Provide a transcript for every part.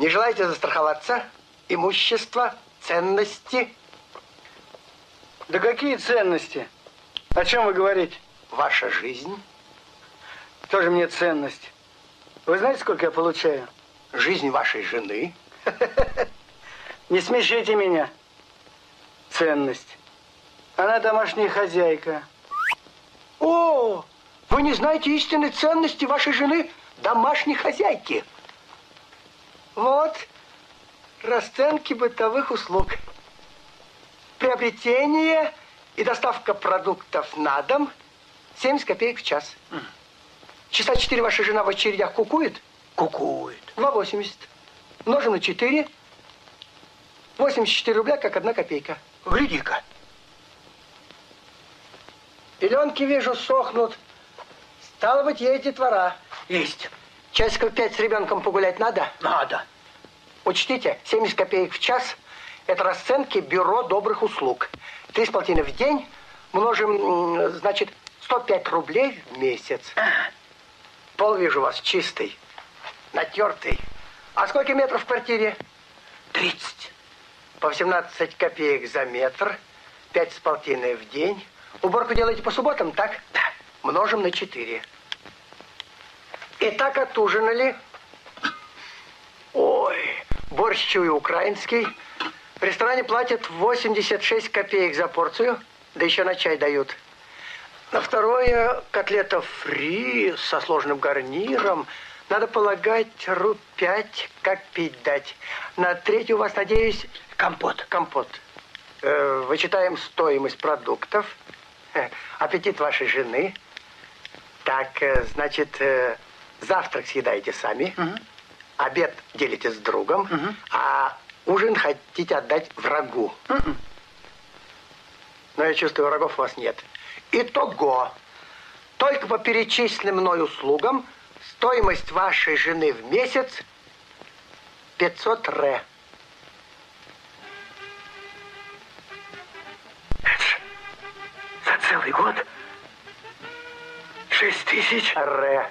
Не желаете застраховаться? Имущество, ценности? Да какие ценности? О чем вы говорите? Ваша жизнь. Тоже мне ценность. Вы знаете, сколько я получаю? Жизнь вашей жены. Не смешите меня. Ценность. Она домашняя хозяйка. О, вы не знаете истинной ценности вашей жены домашней хозяйки. Вот расценки бытовых услуг. Приобретение и доставка продуктов на дом 70 копеек в час. Часа 4 ваша жена в очередях кукует? Кукует. 2,80. Множим на 4. 84 рубля, как одна копейка. Гляди-ка. Пеленки, вижу, сохнут. Стало быть, едет вора. Есть. Часиков пять с ребенком погулять надо? Надо. Учтите, 70 копеек в час – это расценки бюро добрых услуг. Три 3,5 в день множим, значит, 105 рублей в месяц. Пол вижу вас чистый, натертый. А сколько метров в квартире? 30. По 18 копеек за метр, 5 с полтиной в день. Уборку делаете по субботам, так? Да. Множим на 4. И так отужинали. Ой, борщ чую украинский. В ресторане платят 86 копеек за порцию, да еще на чай дают. На второе котлета фри со сложным гарниром. Надо полагать, ру пять, как пить дать. На третью у вас, надеюсь, компот. Компот. Э, вычитаем стоимость продуктов, э, аппетит вашей жены. Так, э, значит, э, завтрак съедаете сами. Угу обед делите с другом, угу. а ужин хотите отдать врагу. Угу. Но я чувствую, врагов у вас нет. Итого, только по перечисленным мной услугам стоимость вашей жены в месяц 500 ре. Это за целый год шесть тысяч? Ре.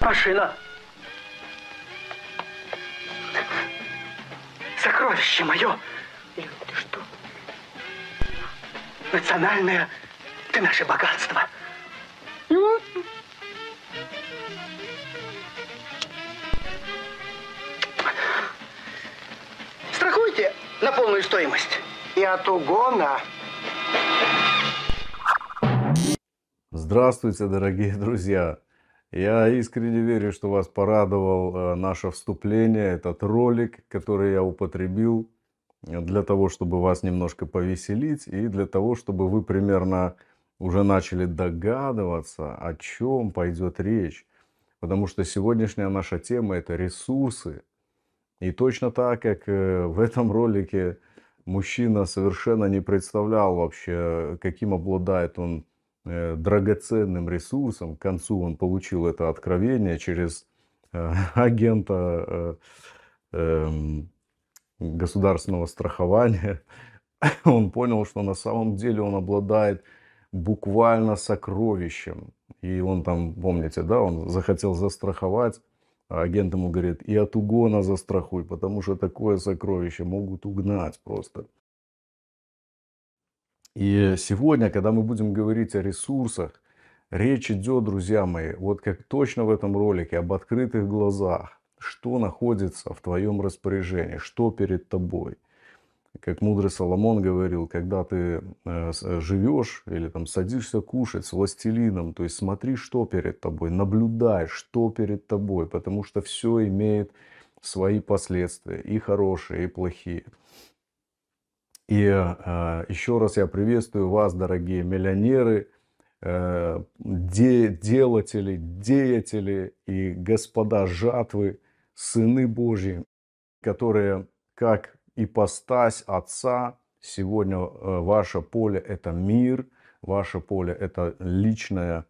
Машина. Сокровище мое. Люд, ты что? Национальное, ты наше богатство. Ну, Страхуйте на полную стоимость. И от угона. Здравствуйте, дорогие друзья! Я искренне верю, что вас порадовал э, наше вступление, этот ролик, который я употребил э, для того, чтобы вас немножко повеселить и для того, чтобы вы примерно уже начали догадываться, о чем пойдет речь. Потому что сегодняшняя наша тема – это ресурсы. И точно так, как э, в этом ролике мужчина совершенно не представлял вообще, каким обладает он Э, драгоценным ресурсом. К концу он получил это откровение через э, агента э, эм, государственного страхования. Он понял, что на самом деле он обладает буквально сокровищем. И он там, помните, да, он захотел застраховать, а агент ему говорит, и от угона застрахуй, потому что такое сокровище могут угнать просто. И сегодня, когда мы будем говорить о ресурсах, речь идет, друзья мои, вот как точно в этом ролике, об открытых глазах. Что находится в твоем распоряжении, что перед тобой. Как мудрый Соломон говорил, когда ты э, э, живешь или там садишься кушать с властелином, то есть смотри, что перед тобой, наблюдай, что перед тобой, потому что все имеет свои последствия, и хорошие, и плохие. И э, еще раз я приветствую вас, дорогие миллионеры, э, де, делатели, деятели и господа жатвы, сыны Божьи, которые как ипостась Отца, сегодня э, ваше поле – это мир, ваше поле – это личное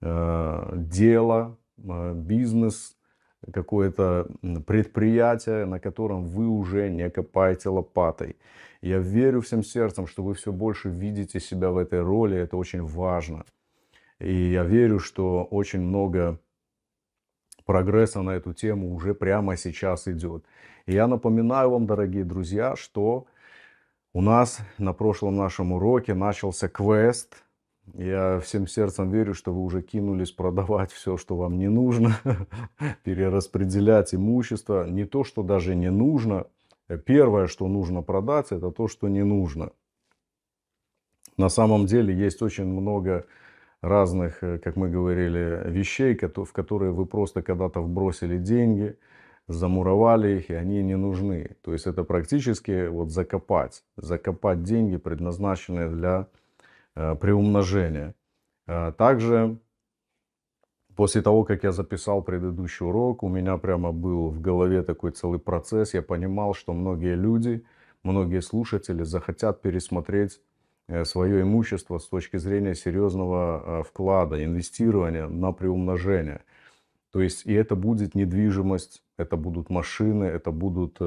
дело, бизнес – какое-то предприятие, на котором вы уже не копаете лопатой. Я верю всем сердцем, что вы все больше видите себя в этой роли, это очень важно. И я верю, что очень много прогресса на эту тему уже прямо сейчас идет. И я напоминаю вам, дорогие друзья, что у нас на прошлом нашем уроке начался квест я всем сердцем верю, что вы уже кинулись продавать все, что вам не нужно, перераспределять имущество. Не то, что даже не нужно. Первое, что нужно продать, это то, что не нужно. На самом деле есть очень много разных, э, как мы говорили, вещей, в которые вы просто когда-то вбросили деньги, замуровали их, и они не нужны. То есть это практически вот закопать, закопать деньги, предназначенные для Э, приумножения. Э, также после того, как я записал предыдущий урок, у меня прямо был в голове такой целый процесс. Я понимал, что многие люди, многие слушатели захотят пересмотреть э, свое имущество с точки зрения серьезного вклада, инвестирования на приумножение. То есть и это будет недвижимость, это будут машины, это будут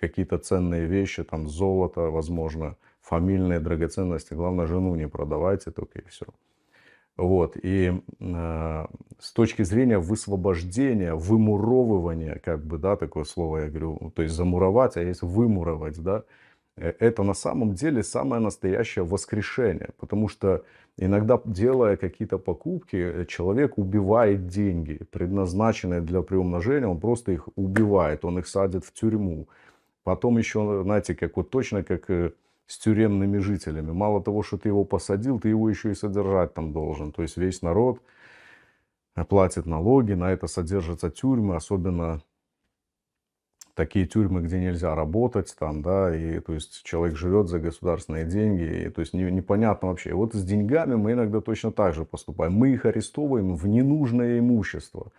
какие-то ценные вещи, там золото, возможно, фамильные драгоценности. Главное, жену не продавайте только и все. Вот. И э, с точки зрения высвобождения, вымуровывания, как бы, да, такое слово я говорю, то есть замуровать, а есть вымуровать, да, э, это на самом деле самое настоящее воскрешение, потому что иногда, делая какие-то покупки, человек убивает деньги, предназначенные для приумножения, он просто их убивает, он их садит в тюрьму. Потом еще, знаете, как вот точно как э, с тюремными жителями. Мало того, что ты его посадил, ты его еще и содержать там должен. То есть весь народ платит налоги, на это содержатся тюрьмы, особенно такие тюрьмы, где нельзя работать там, да, и то есть человек живет за государственные деньги, и, то есть не, непонятно вообще. вот с деньгами мы иногда точно так же поступаем. Мы их арестовываем в ненужное имущество.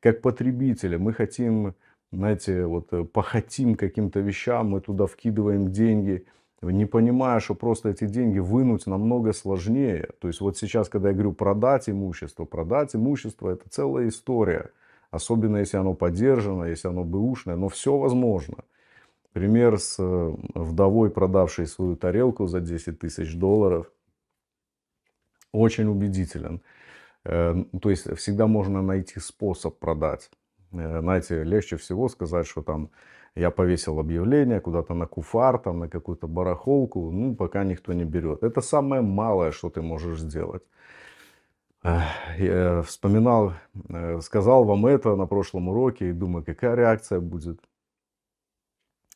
Как потребители мы хотим, знаете, вот э, похотим каким-то вещам, мы туда вкидываем деньги – не понимая, что просто эти деньги вынуть намного сложнее. То есть вот сейчас, когда я говорю продать имущество, продать имущество это целая история. Особенно если оно поддержано, если оно бэушное, но все возможно. Пример с э, вдовой, продавшей свою тарелку за 10 тысяч долларов, очень убедителен. Э, то есть всегда можно найти способ продать. Э, знаете, легче всего сказать, что там я повесил объявление куда-то на куфар, там, на какую-то барахолку, ну, пока никто не берет. Это самое малое, что ты можешь сделать. Я вспоминал, э, сказал вам это на прошлом уроке и думаю, какая реакция будет.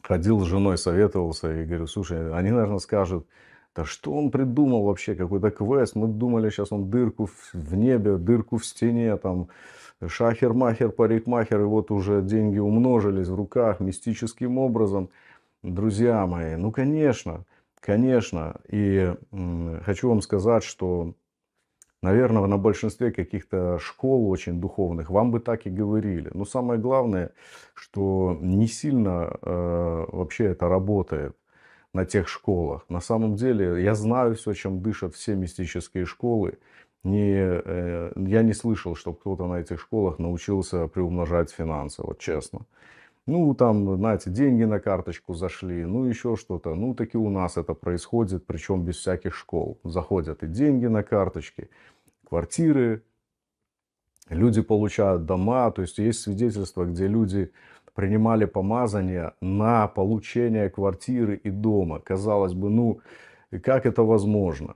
Ходил с женой, советовался и говорю, слушай, они, наверное, скажут, да что он придумал вообще, какой-то квест, мы думали, сейчас он дырку в небе, дырку в стене, там, шахер-махер, парикмахер, и вот уже деньги умножились в руках мистическим образом. Друзья мои, ну конечно, конечно. И хочу вам сказать, что, наверное, на большинстве каких-то школ очень духовных вам бы так и говорили. Но самое главное, что не сильно э, вообще это работает на тех школах. На самом деле, я знаю все, чем дышат все мистические школы не, э, я не слышал, чтобы кто-то на этих школах научился приумножать финансы, вот честно. Ну, там, знаете, деньги на карточку зашли, ну, еще что-то. Ну, таки у нас это происходит, причем без всяких школ. Заходят и деньги на карточки, квартиры, люди получают дома. То есть, есть свидетельства, где люди принимали помазание на получение квартиры и дома. Казалось бы, ну, как это возможно?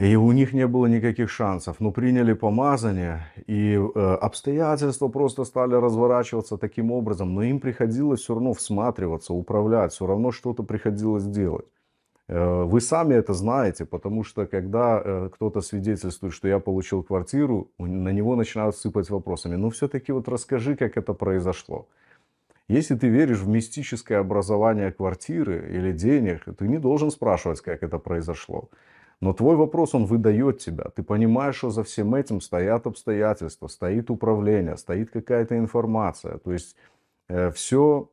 И у них не было никаких шансов. Но ну, приняли помазание, и э, обстоятельства просто стали разворачиваться таким образом. Но им приходилось все равно всматриваться, управлять, все равно что-то приходилось делать. Э, вы сами это знаете, потому что когда э, кто-то свидетельствует, что я получил квартиру, на него начинают сыпать вопросами. Ну все-таки вот расскажи, как это произошло. Если ты веришь в мистическое образование квартиры или денег, ты не должен спрашивать, как это произошло. Но твой вопрос, он выдает тебя. Ты понимаешь, что за всем этим стоят обстоятельства, стоит управление, стоит какая-то информация. То есть э, все,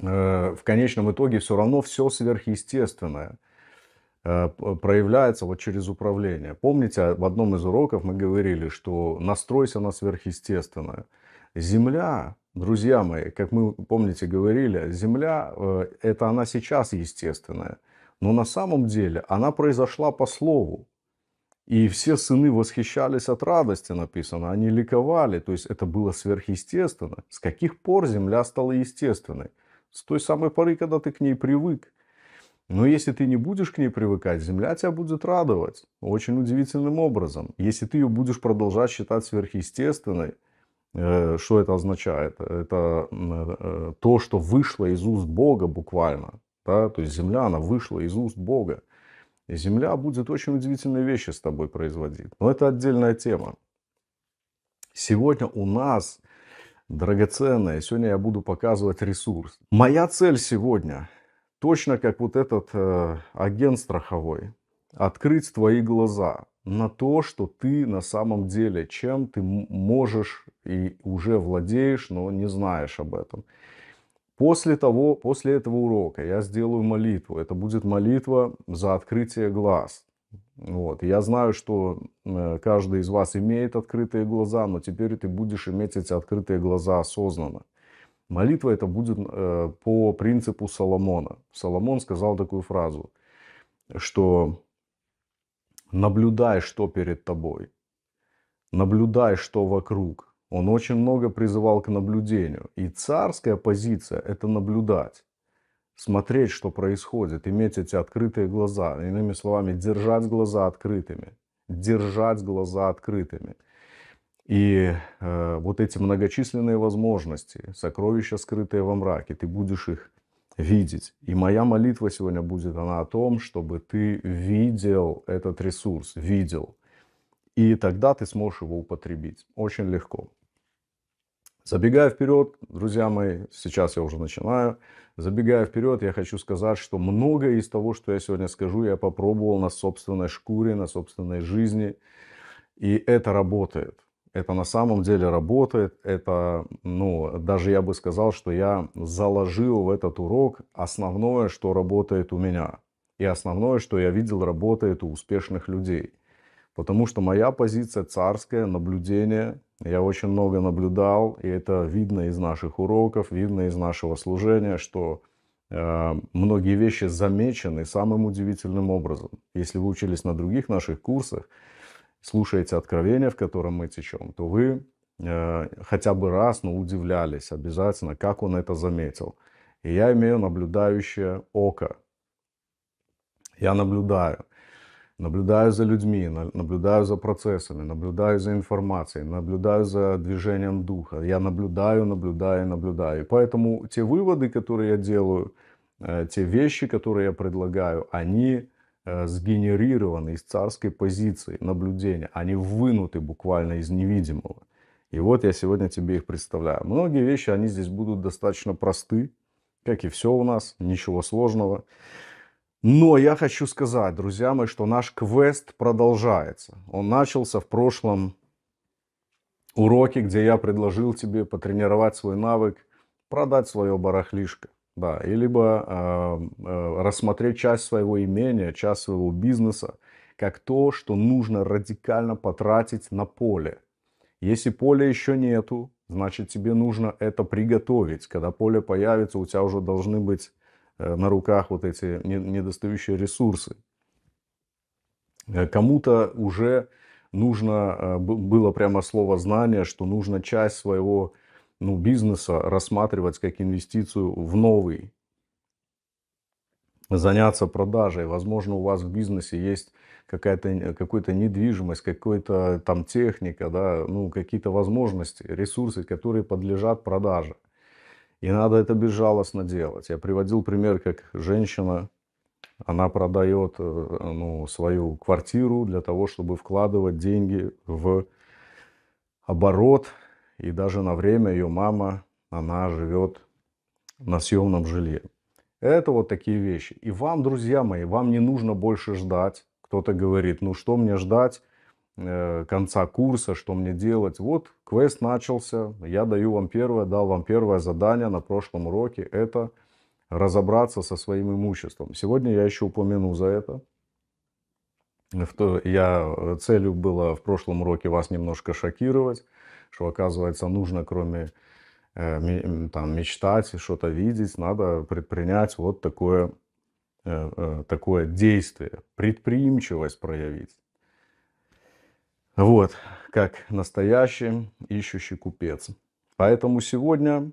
э, в конечном итоге все равно все сверхъестественное э, проявляется вот через управление. Помните, в одном из уроков мы говорили, что настройся на сверхъестественное. Земля, друзья мои, как мы, помните, говорили, земля, э, это она сейчас естественная – но на самом деле она произошла по слову. И все сыны восхищались от радости, написано. Они ликовали. То есть это было сверхъестественно. С каких пор земля стала естественной? С той самой поры, когда ты к ней привык. Но если ты не будешь к ней привыкать, земля тебя будет радовать. Очень удивительным образом. Если ты ее будешь продолжать считать сверхъестественной, э, что это означает? Это э, то, что вышло из уст Бога буквально. Да? То есть земля, она вышла из уст Бога. И земля будет очень удивительные вещи с тобой производить. Но это отдельная тема. Сегодня у нас драгоценное, сегодня я буду показывать ресурс. Моя цель сегодня, точно как вот этот э, агент страховой, открыть твои глаза на то, что ты на самом деле, чем ты можешь и уже владеешь, но не знаешь об этом. После того, после этого урока я сделаю молитву. Это будет молитва за открытие глаз. Вот. Я знаю, что э, каждый из вас имеет открытые глаза, но теперь ты будешь иметь эти открытые глаза осознанно. Молитва это будет э, по принципу Соломона. Соломон сказал такую фразу, что наблюдай, что перед тобой, наблюдай, что вокруг, он очень много призывал к наблюдению. И царская позиция – это наблюдать, смотреть, что происходит, иметь эти открытые глаза. Иными словами, держать глаза открытыми. Держать глаза открытыми. И э, вот эти многочисленные возможности, сокровища, скрытые во мраке, ты будешь их видеть. И моя молитва сегодня будет она о том, чтобы ты видел этот ресурс, видел. И тогда ты сможешь его употребить. Очень легко. Забегая вперед, друзья мои, сейчас я уже начинаю. Забегая вперед, я хочу сказать, что многое из того, что я сегодня скажу, я попробовал на собственной шкуре, на собственной жизни. И это работает. Это на самом деле работает. Это, ну, даже я бы сказал, что я заложил в этот урок основное, что работает у меня. И основное, что я видел, работает у успешных людей. Потому что моя позиция царская, наблюдение. Я очень много наблюдал, и это видно из наших уроков, видно из нашего служения, что э, многие вещи замечены самым удивительным образом. Если вы учились на других наших курсах, слушаете откровения, в котором мы течем, то вы э, хотя бы раз, но удивлялись обязательно, как он это заметил. И я имею наблюдающее око. Я наблюдаю наблюдаю за людьми, наблюдаю за процессами, наблюдаю за информацией, наблюдаю за движением духа. Я наблюдаю, наблюдаю, наблюдаю. И поэтому те выводы, которые я делаю, э, те вещи, которые я предлагаю, они э, сгенерированы из царской позиции наблюдения. Они вынуты буквально из невидимого. И вот я сегодня тебе их представляю. Многие вещи, они здесь будут достаточно просты, как и все у нас, ничего сложного. Но я хочу сказать, друзья мои, что наш квест продолжается. Он начался в прошлом уроке, где я предложил тебе потренировать свой навык, продать свое барахлишко. Да, и либо э, э, рассмотреть часть своего имения, часть своего бизнеса, как то, что нужно радикально потратить на поле. Если поля еще нету, значит тебе нужно это приготовить. Когда поле появится, у тебя уже должны быть Э, на руках вот эти недостающие ресурсы. Э, кому-то уже нужно, э, было прямо слово знание, что нужно часть своего ну, бизнеса рассматривать как инвестицию в новый, заняться продажей. Возможно, у вас в бизнесе есть какая-то какая то недвижимость, какая-то там техника, да, ну, какие-то возможности, ресурсы, которые подлежат продаже. И надо это безжалостно делать. Я приводил пример, как женщина, она продает э, ну, свою квартиру для того, чтобы вкладывать деньги в оборот. И даже на время ее мама, она живет на съемном жилье. Это вот такие вещи. И вам, друзья мои, вам не нужно больше ждать. Кто-то говорит, ну что мне ждать? Э, конца курса, что мне делать. Вот квест начался, я даю вам первое, дал вам первое задание на прошлом уроке, это разобраться со своим имуществом. Сегодня я еще упомяну за это. Я, э, целью было в прошлом уроке вас немножко шокировать, что оказывается нужно кроме э, там, мечтать и что-то видеть, надо предпринять вот такое, такое действие, предприимчивость проявить. Вот, как настоящий ищущий купец. Поэтому сегодня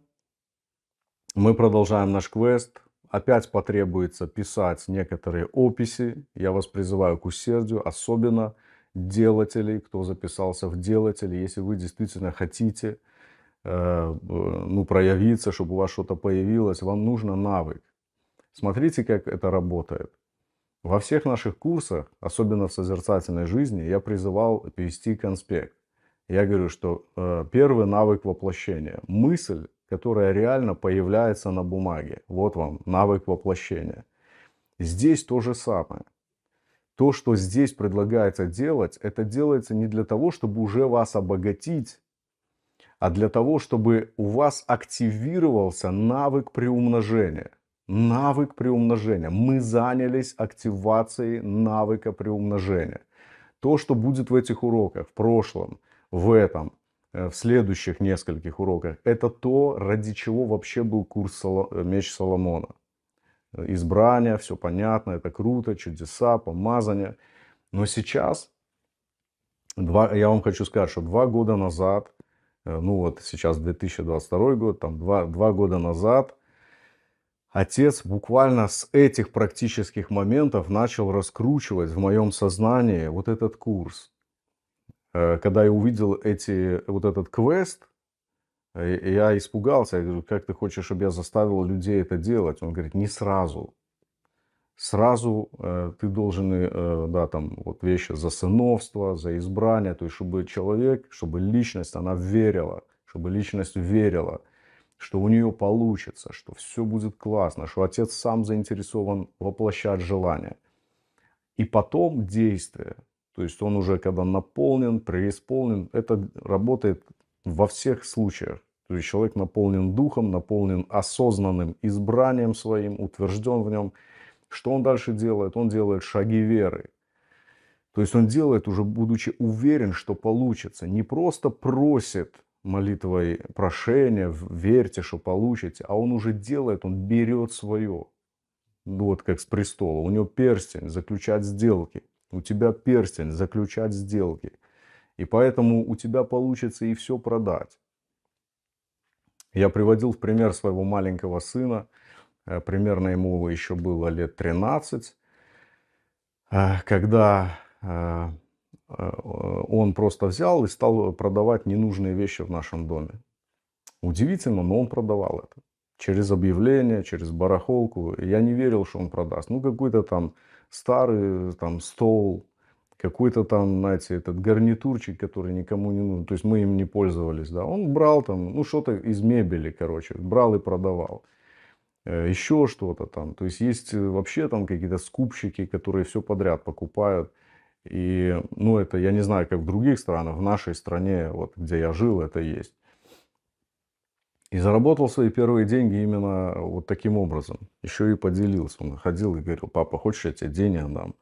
мы продолжаем наш квест. Опять потребуется писать некоторые описи. Я вас призываю к усердию, особенно делателей, кто записался в делатели. Если вы действительно хотите э, э, ну, проявиться, чтобы у вас что-то появилось, вам нужно навык. Смотрите, как это работает. Во всех наших курсах, особенно в созерцательной жизни, я призывал вести конспект. Я говорю, что э, первый навык воплощения – мысль, которая реально появляется на бумаге. Вот вам навык воплощения. Здесь то же самое. То, что здесь предлагается делать, это делается не для того, чтобы уже вас обогатить, а для того, чтобы у вас активировался навык приумножения навык приумножения. Мы занялись активацией навыка приумножения. То, что будет в этих уроках, в прошлом, в этом, э, в следующих нескольких уроках, это то, ради чего вообще был курс э, «Меч Соломона». Избрание, все понятно, это круто, чудеса, помазание. Но сейчас, два, я вам хочу сказать, что два года назад, э, ну вот сейчас 2022 год, там два, два года назад – отец буквально с этих практических моментов начал раскручивать в моем сознании вот этот курс. Э, когда я увидел эти, вот этот квест, э, я испугался. Я говорю, как ты хочешь, чтобы я заставил людей это делать? Он говорит, не сразу. Сразу э, ты должен, да, там, вот вещи за сыновство, за избрание, то есть, чтобы человек, чтобы личность, она верила, чтобы личность верила – что у нее получится, что все будет классно, что отец сам заинтересован воплощать желание. И потом действие. То есть он уже когда наполнен, преисполнен, это работает во всех случаях. То есть человек наполнен духом, наполнен осознанным избранием своим, утвержден в нем. Что он дальше делает? Он делает шаги веры. То есть он делает уже будучи уверен, что получится. Не просто просит – молитвой прошения, верьте, что получите. А он уже делает, он берет свое. Ну, вот как с престола. У него перстень, заключать сделки. У тебя перстень, заключать сделки. И поэтому у тебя получится и все продать. Я приводил в пример своего маленького сына. Э, примерно ему еще было лет 13. Э, когда э, он просто взял и стал продавать ненужные вещи в нашем доме. Удивительно, но он продавал это. Через объявление, через барахолку. Я не верил, что он продаст. Ну, какой-то там старый там, стол, какой-то там, знаете, этот гарнитурчик, который никому не нужен. То есть мы им не пользовались, да. Он брал там, ну, что-то из мебели, короче, брал и продавал. Э, еще что-то там. То есть есть э, вообще там какие-то скупщики, которые все подряд покупают. И, ну, это, я не знаю, как в других странах, в нашей стране, вот где я жил, это есть. И заработал свои первые деньги именно вот таким образом. Еще и поделился. Он ходил и говорил, папа, хочешь, я тебе денег дам?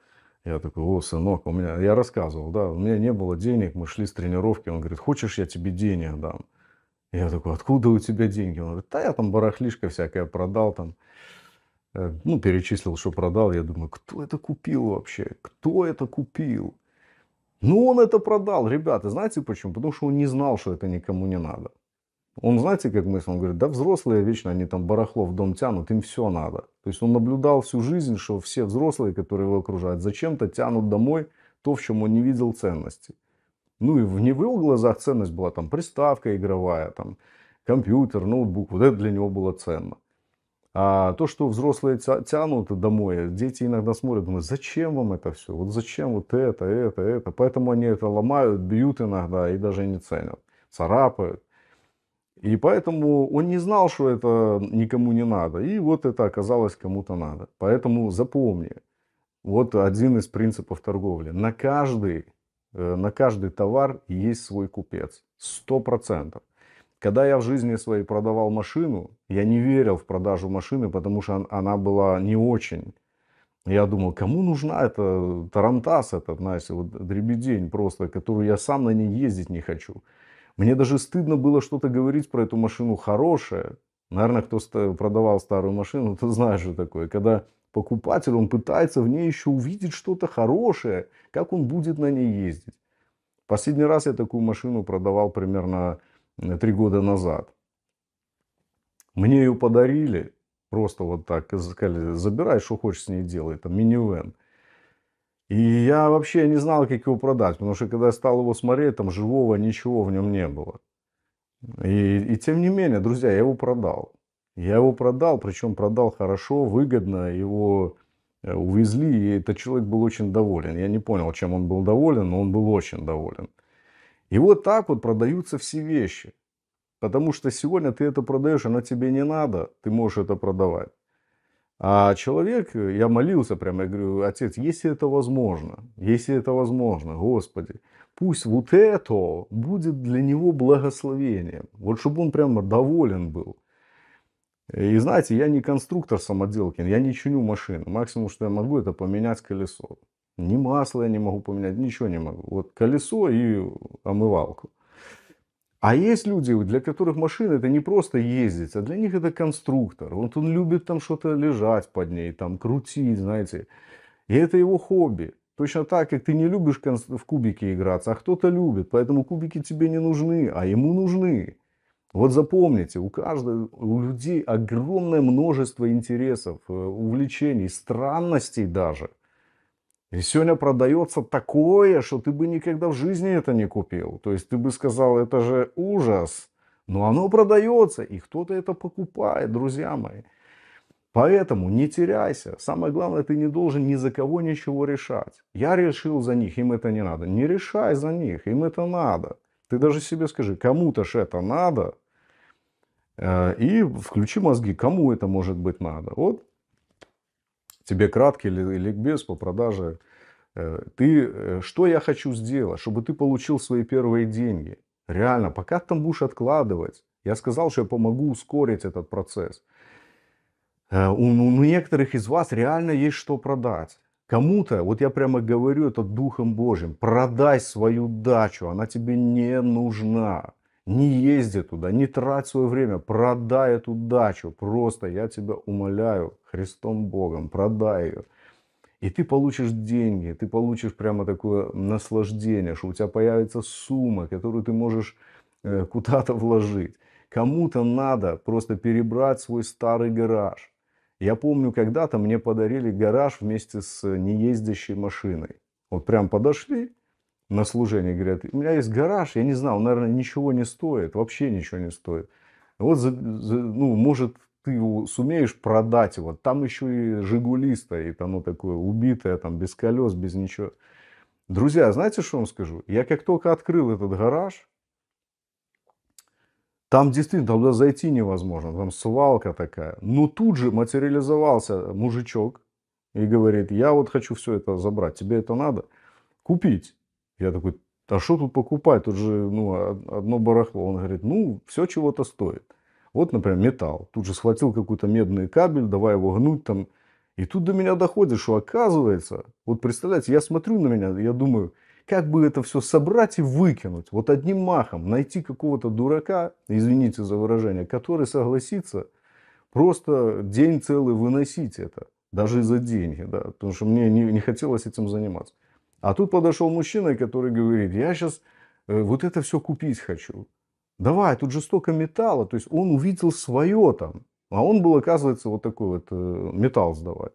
Я такой, о, сынок, у меня... Я рассказывал, да, у меня не было денег, мы шли с тренировки. Он говорит, хочешь, я тебе денег дам? Я такой, откуда у тебя деньги? Он говорит, да я там барахлишко всякое продал там. Э, ну, перечислил, что продал. Я думаю, кто это купил вообще? Кто это купил? Ну, он это продал, ребята. Знаете почему? Потому что он не знал, что это никому не надо. Он, знаете, как мысль, он говорит, да взрослые вечно, они там барахло в дом тянут, им все надо. То есть он наблюдал всю жизнь, что все взрослые, которые его окружают, зачем-то тянут домой то, в чем он не видел ценности. Ну и в его глазах ценность была там приставка игровая, там компьютер, ноутбук. Вот это для него было ценно. А то, что взрослые тянут домой, дети иногда смотрят, думают, зачем вам это все? Вот зачем вот это, это, это? Поэтому они это ломают, бьют иногда и даже не ценят, царапают. И поэтому он не знал, что это никому не надо. И вот это оказалось кому-то надо. Поэтому запомни, вот один из принципов торговли. На каждый, э, на каждый товар есть свой купец. Сто процентов. Когда я в жизни своей продавал машину, я не верил в продажу машины, потому что она была не очень. Я думал, кому нужна эта тарантас этот, знаете, вот дребедень просто, которую я сам на ней ездить не хочу. Мне даже стыдно было что-то говорить про эту машину хорошее. Наверное, кто продавал старую машину, ты знаешь, что такое. Когда покупатель, он пытается в ней еще увидеть что-то хорошее, как он будет на ней ездить. Последний раз я такую машину продавал примерно Э, три года назад. Мне ее подарили, просто вот так, сказали, забирай, что хочешь с ней делай, это минивэн. И я вообще не знал, как его продать, потому что когда я стал его смотреть, там живого ничего в нем не было. И, и тем не менее, друзья, я его продал. Я его продал, причем продал хорошо, выгодно, его э, увезли, и этот человек был очень доволен. Я не понял, чем он был доволен, но он был очень доволен. И вот так вот продаются все вещи. Потому что сегодня ты это продаешь, оно тебе не надо, ты можешь это продавать. А человек, я молился прямо, я говорю, отец, если это возможно, если это возможно, Господи, пусть вот это будет для него благословением. Вот чтобы он прямо доволен был. И знаете, я не конструктор самоделкин, я не чиню машину. Максимум, что я могу, это поменять колесо. Ни масла я не могу поменять, ничего не могу. Вот колесо и омывалку. А есть люди, для которых машина это не просто ездить, а для них это конструктор. Вот он любит там что-то лежать под ней, там крутить, знаете. И это его хобби. Точно так, как ты не любишь в кубики играться, а кто-то любит. Поэтому кубики тебе не нужны, а ему нужны. Вот запомните, у каждого, у людей огромное множество интересов, э, увлечений, странностей даже – и сегодня продается такое, что ты бы никогда в жизни это не купил. То есть ты бы сказал, это же ужас. Но оно продается, и кто-то это покупает, друзья мои. Поэтому не теряйся. Самое главное, ты не должен ни за кого ничего решать. Я решил за них, им это не надо. Не решай за них, им это надо. Ты даже себе скажи, кому-то же это надо. Э, и включи мозги, кому это может быть надо. Вот тебе краткий ликбез по продаже. Э, ты, э, что я хочу сделать, чтобы ты получил свои первые деньги? Реально, пока ты там будешь откладывать, я сказал, что я помогу ускорить этот процесс. Э, у, ну, у некоторых из вас реально есть что продать. Кому-то, вот я прямо говорю это Духом Божьим, продай свою дачу, она тебе не нужна. Не езди туда, не трать свое время, продай эту дачу. Просто я тебя умоляю, Христом Богом, продай ее. И ты получишь деньги, ты получишь прямо такое наслаждение, что у тебя появится сумма, которую ты можешь э, куда-то вложить. Кому-то надо просто перебрать свой старый гараж. Я помню, когда-то мне подарили гараж вместе с э, неездящей машиной. Вот прям подошли, на служение. Говорят, у меня есть гараж, я не знал, наверное, ничего не стоит, вообще ничего не стоит. Вот, ну, может, ты сумеешь продать его. Там еще и «Жигули» стоит, оно такое убитое, там, без колес, без ничего. Друзья, знаете, что вам скажу? Я как только открыл этот гараж, там действительно туда зайти невозможно, там свалка такая. Но тут же материализовался мужичок и говорит, я вот хочу все это забрать, тебе это надо? Купить. Я такой, а что тут покупать? Тут же ну, одно барахло. Он говорит, ну, все чего-то стоит. Вот, например, металл. Тут же схватил какой-то медный кабель, давай его гнуть там. И тут до меня доходит, что оказывается, вот представляете, я смотрю на меня, я думаю, как бы это все собрать и выкинуть, вот одним махом найти какого-то дурака, извините за выражение, который согласится просто день целый выносить это, даже за деньги, да, потому что мне не, не хотелось этим заниматься. А тут подошел мужчина, который говорит, я сейчас э, вот это все купить хочу. Давай, тут же столько металла. То есть он увидел свое там. А он был, оказывается, вот такой вот э, металл сдавать.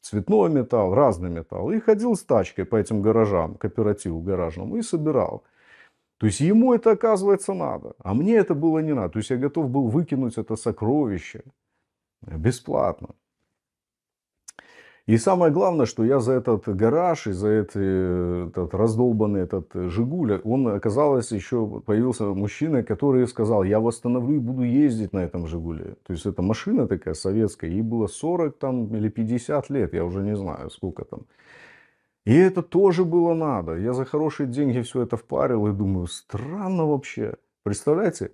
Цветной металл, разный металл. И ходил с тачкой по этим гаражам, кооперативу гаражному и собирал. То есть ему это, оказывается, надо. А мне это было не надо. То есть я готов был выкинуть это сокровище бесплатно. И самое главное, что я за этот гараж и за эти, этот раздолбанный этот «Жигуль», он оказалось еще, появился мужчина, который сказал, я восстановлю и буду ездить на этом «Жигуле». То есть, это машина такая советская, ей было 40 там, или 50 лет, я уже не знаю, сколько там. И это тоже было надо. Я за хорошие деньги все это впарил и думаю, странно вообще. Представляете?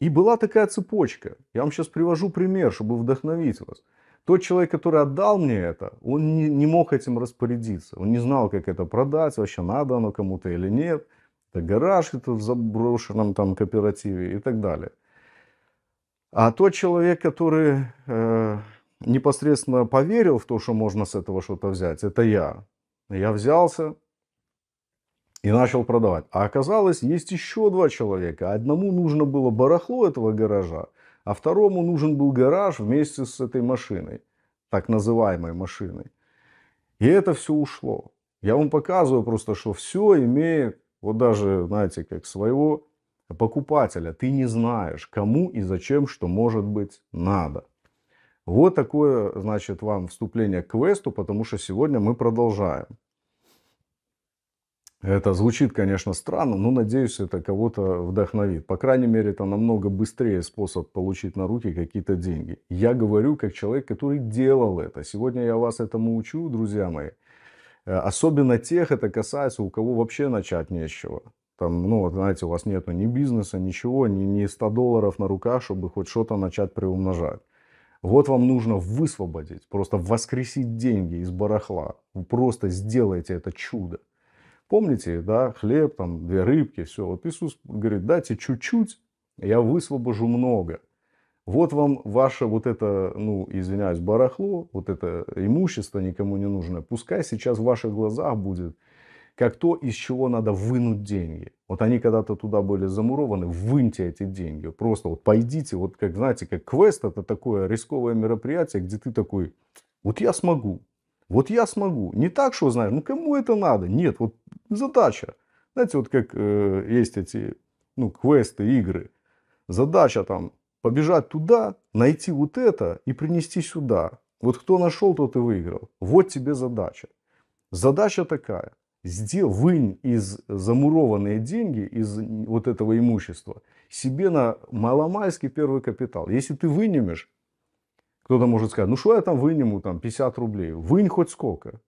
И была такая цепочка. Я вам сейчас привожу пример, чтобы вдохновить вас тот человек, который отдал мне это, он не, не мог этим распорядиться. Он не знал, как это продать, вообще надо оно кому-то или нет. Это гараж это в заброшенном там кооперативе и так далее. А тот человек, который э, непосредственно поверил в то, что можно с этого что-то взять, это я. Я взялся и начал продавать. А оказалось, есть еще два человека. Одному нужно было барахло этого гаража, а второму нужен был гараж вместе с этой машиной, так называемой машиной. И это все ушло. Я вам показываю просто, что все имеет, вот даже, знаете, как своего покупателя. Ты не знаешь, кому и зачем, что может быть надо. Вот такое, значит, вам вступление к квесту, потому что сегодня мы продолжаем. Это звучит, конечно, странно, но надеюсь, это кого-то вдохновит. По крайней мере, это намного быстрее способ получить на руки какие-то деньги. Я говорю как человек, который делал это. Сегодня я вас этому учу, друзья мои. Э, особенно тех это касается, у кого вообще начать нечего. Там, ну, знаете, у вас нет ни бизнеса, ничего, ни, ни 100 долларов на руках, чтобы хоть что-то начать приумножать. Вот вам нужно высвободить, просто воскресить деньги из барахла. Вы просто сделайте это чудо. Помните, да, хлеб, там, две рыбки, все. Вот Иисус говорит, дайте чуть-чуть, я высвобожу много. Вот вам ваше вот это, ну, извиняюсь, барахло, вот это имущество никому не нужно. Пускай сейчас в ваших глазах будет как то, из чего надо вынуть деньги. Вот они когда-то туда были замурованы, выньте эти деньги. Просто вот пойдите, вот как, знаете, как квест, это такое рисковое мероприятие, где ты такой, вот я смогу, вот я смогу. Не так, что, знаешь, ну кому это надо? Нет, вот задача. Знаете, вот как э, есть эти, ну, квесты, игры. Задача там побежать туда, найти вот это и принести сюда. Вот кто нашел, тот и выиграл. Вот тебе задача. Задача такая. Сдел, вынь из замурованные деньги, из вот этого имущества, себе на маломайский первый капитал. Если ты вынемешь кто-то может сказать, ну что я там выниму, там 50 рублей. Вынь хоть сколько.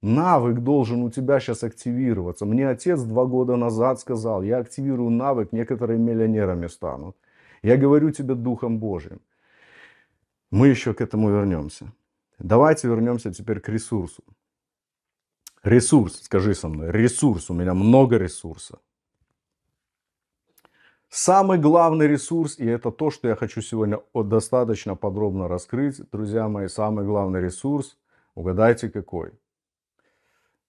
Навык должен у тебя сейчас активироваться. Мне отец два года назад сказал, я активирую навык, некоторые миллионерами станут. Я говорю тебе Духом Божьим. Мы еще к этому вернемся. Давайте вернемся теперь к ресурсу. Ресурс, скажи со мной, ресурс, у меня много ресурса. Самый главный ресурс, и это то, что я хочу сегодня достаточно подробно раскрыть, друзья мои, самый главный ресурс, угадайте какой.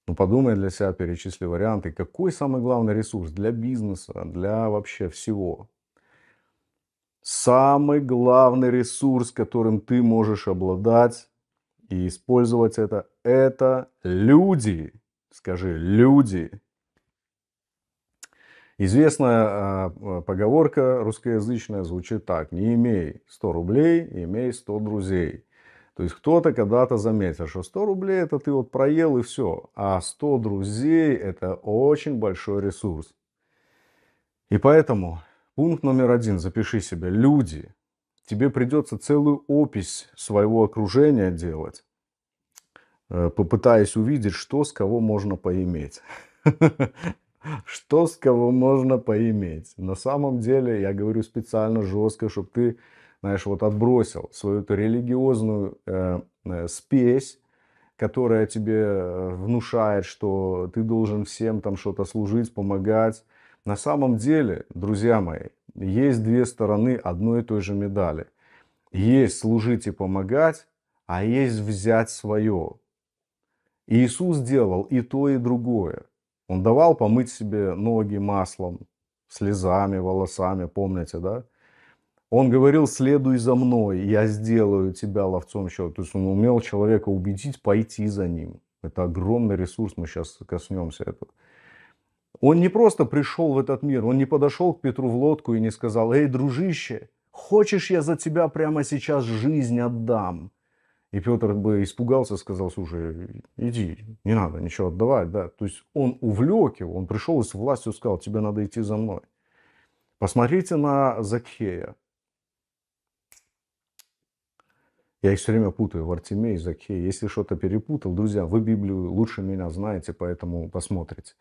Ну, подумай для себя, перечисли варианты, какой самый главный ресурс для бизнеса, для вообще всего. Самый главный ресурс, которым ты можешь обладать и использовать это, это люди. Скажи, люди. Известная а, э, поговорка русскоязычная звучит так. Не имей 100 рублей, имей 100 друзей. То есть кто-то когда-то заметил, что 100 рублей это ты вот проел и все. А 100 друзей это очень большой ресурс. И поэтому пункт номер один, запиши себе, люди. Тебе придется целую опись своего окружения делать, э, попытаясь увидеть, что с кого можно поиметь. что с кого можно поиметь. На самом деле, я говорю специально жестко, чтобы ты, знаешь, вот отбросил свою эту религиозную э, э, спесь, которая тебе э, внушает, что ты должен всем там что-то служить, помогать. На самом деле, друзья мои, есть две стороны одной и той же медали. Есть служить и помогать, а есть взять свое. Иисус делал и то, и другое. Он давал помыть себе ноги маслом, слезами, волосами, помните, да? Он говорил, следуй за мной, я сделаю тебя ловцом человека. То есть он умел человека убедить пойти за ним. Это огромный ресурс, мы сейчас коснемся этого. Он не просто пришел в этот мир, он не подошел к Петру в лодку и не сказал, эй, дружище, хочешь я за тебя прямо сейчас жизнь отдам? И Петр бы испугался, сказал, слушай, иди, не надо ничего отдавать. Да? То есть он увлек его, он пришел и с властью сказал, тебе надо идти за мной. Посмотрите на Закхея. Я их все время путаю, в Артеме и Закхея. Если что-то перепутал, друзья, вы Библию лучше меня знаете, поэтому посмотрите.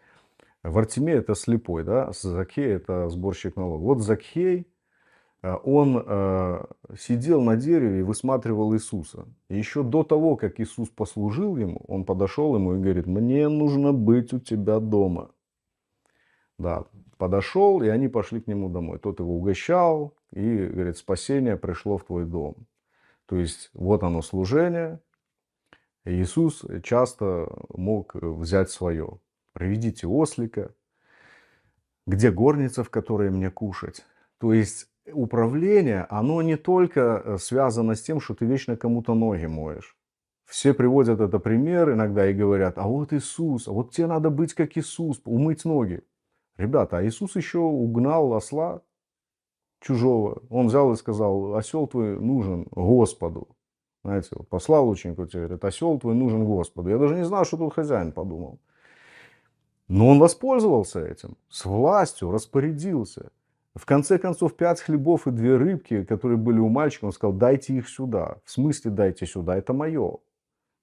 В Артеме это слепой, да, Закхей это сборщик налогов. Вот Закхей – Э, он э, сидел на дереве и высматривал Иисуса. еще до того, как Иисус послужил ему, он подошел ему и говорит, мне нужно быть у тебя дома. Да, подошел, и они пошли к нему домой. Тот его угощал и говорит, спасение пришло в твой дом. То есть вот оно служение. Иисус часто мог взять свое. Приведите ослика, где горница, в которой мне кушать. То есть управление, оно не только э, связано с тем, что ты вечно кому-то ноги моешь. Все приводят это пример иногда и говорят, а вот Иисус, а вот тебе надо быть как Иисус, умыть ноги. Ребята, а Иисус еще угнал осла чужого. Он взял и сказал, осел твой нужен Господу. Знаете, послал ученику тебе, говорит, осел твой нужен Господу. Я даже не знаю, что тут хозяин подумал. Но он воспользовался этим, с властью распорядился. В конце концов, пять хлебов и две рыбки, которые были у мальчика, он сказал, дайте их сюда. В смысле дайте сюда? Это мое.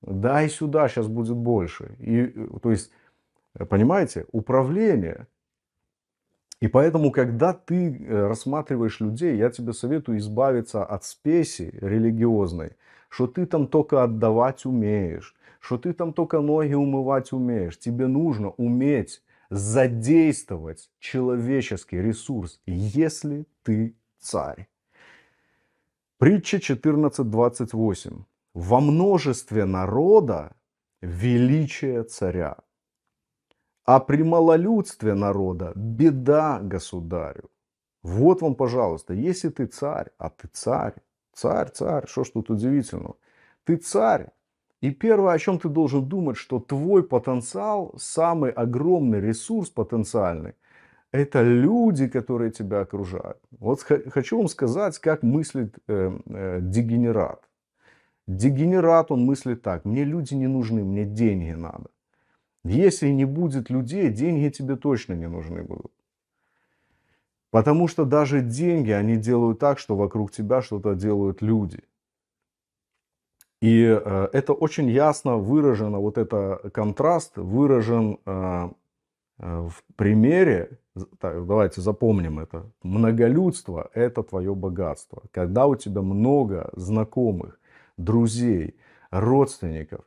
Дай сюда, сейчас будет больше. И, э, то есть, э, понимаете, управление. И поэтому, когда ты э, рассматриваешь людей, я тебе советую избавиться от спеси религиозной, что ты там только отдавать умеешь, что ты там только ноги умывать умеешь. Тебе нужно уметь задействовать человеческий ресурс, если ты царь. Притча 14.28. Во множестве народа величие царя, а при малолюдстве народа беда государю. Вот вам, пожалуйста, если ты царь, а ты царь, царь, царь, что ж тут удивительного? Ты царь, и первое, о чем ты должен думать, что твой потенциал, самый огромный ресурс потенциальный, это люди, которые тебя окружают. Вот хочу вам сказать, как мыслит э, э, дегенерат. Дегенерат, он мыслит так, мне люди не нужны, мне деньги надо. Если не будет людей, деньги тебе точно не нужны будут. Потому что даже деньги, они делают так, что вокруг тебя что-то делают люди – и э, это очень ясно выражено, вот этот контраст выражен э, э, в примере, давайте запомним это, многолюдство – это твое богатство. Когда у тебя много знакомых, друзей, родственников,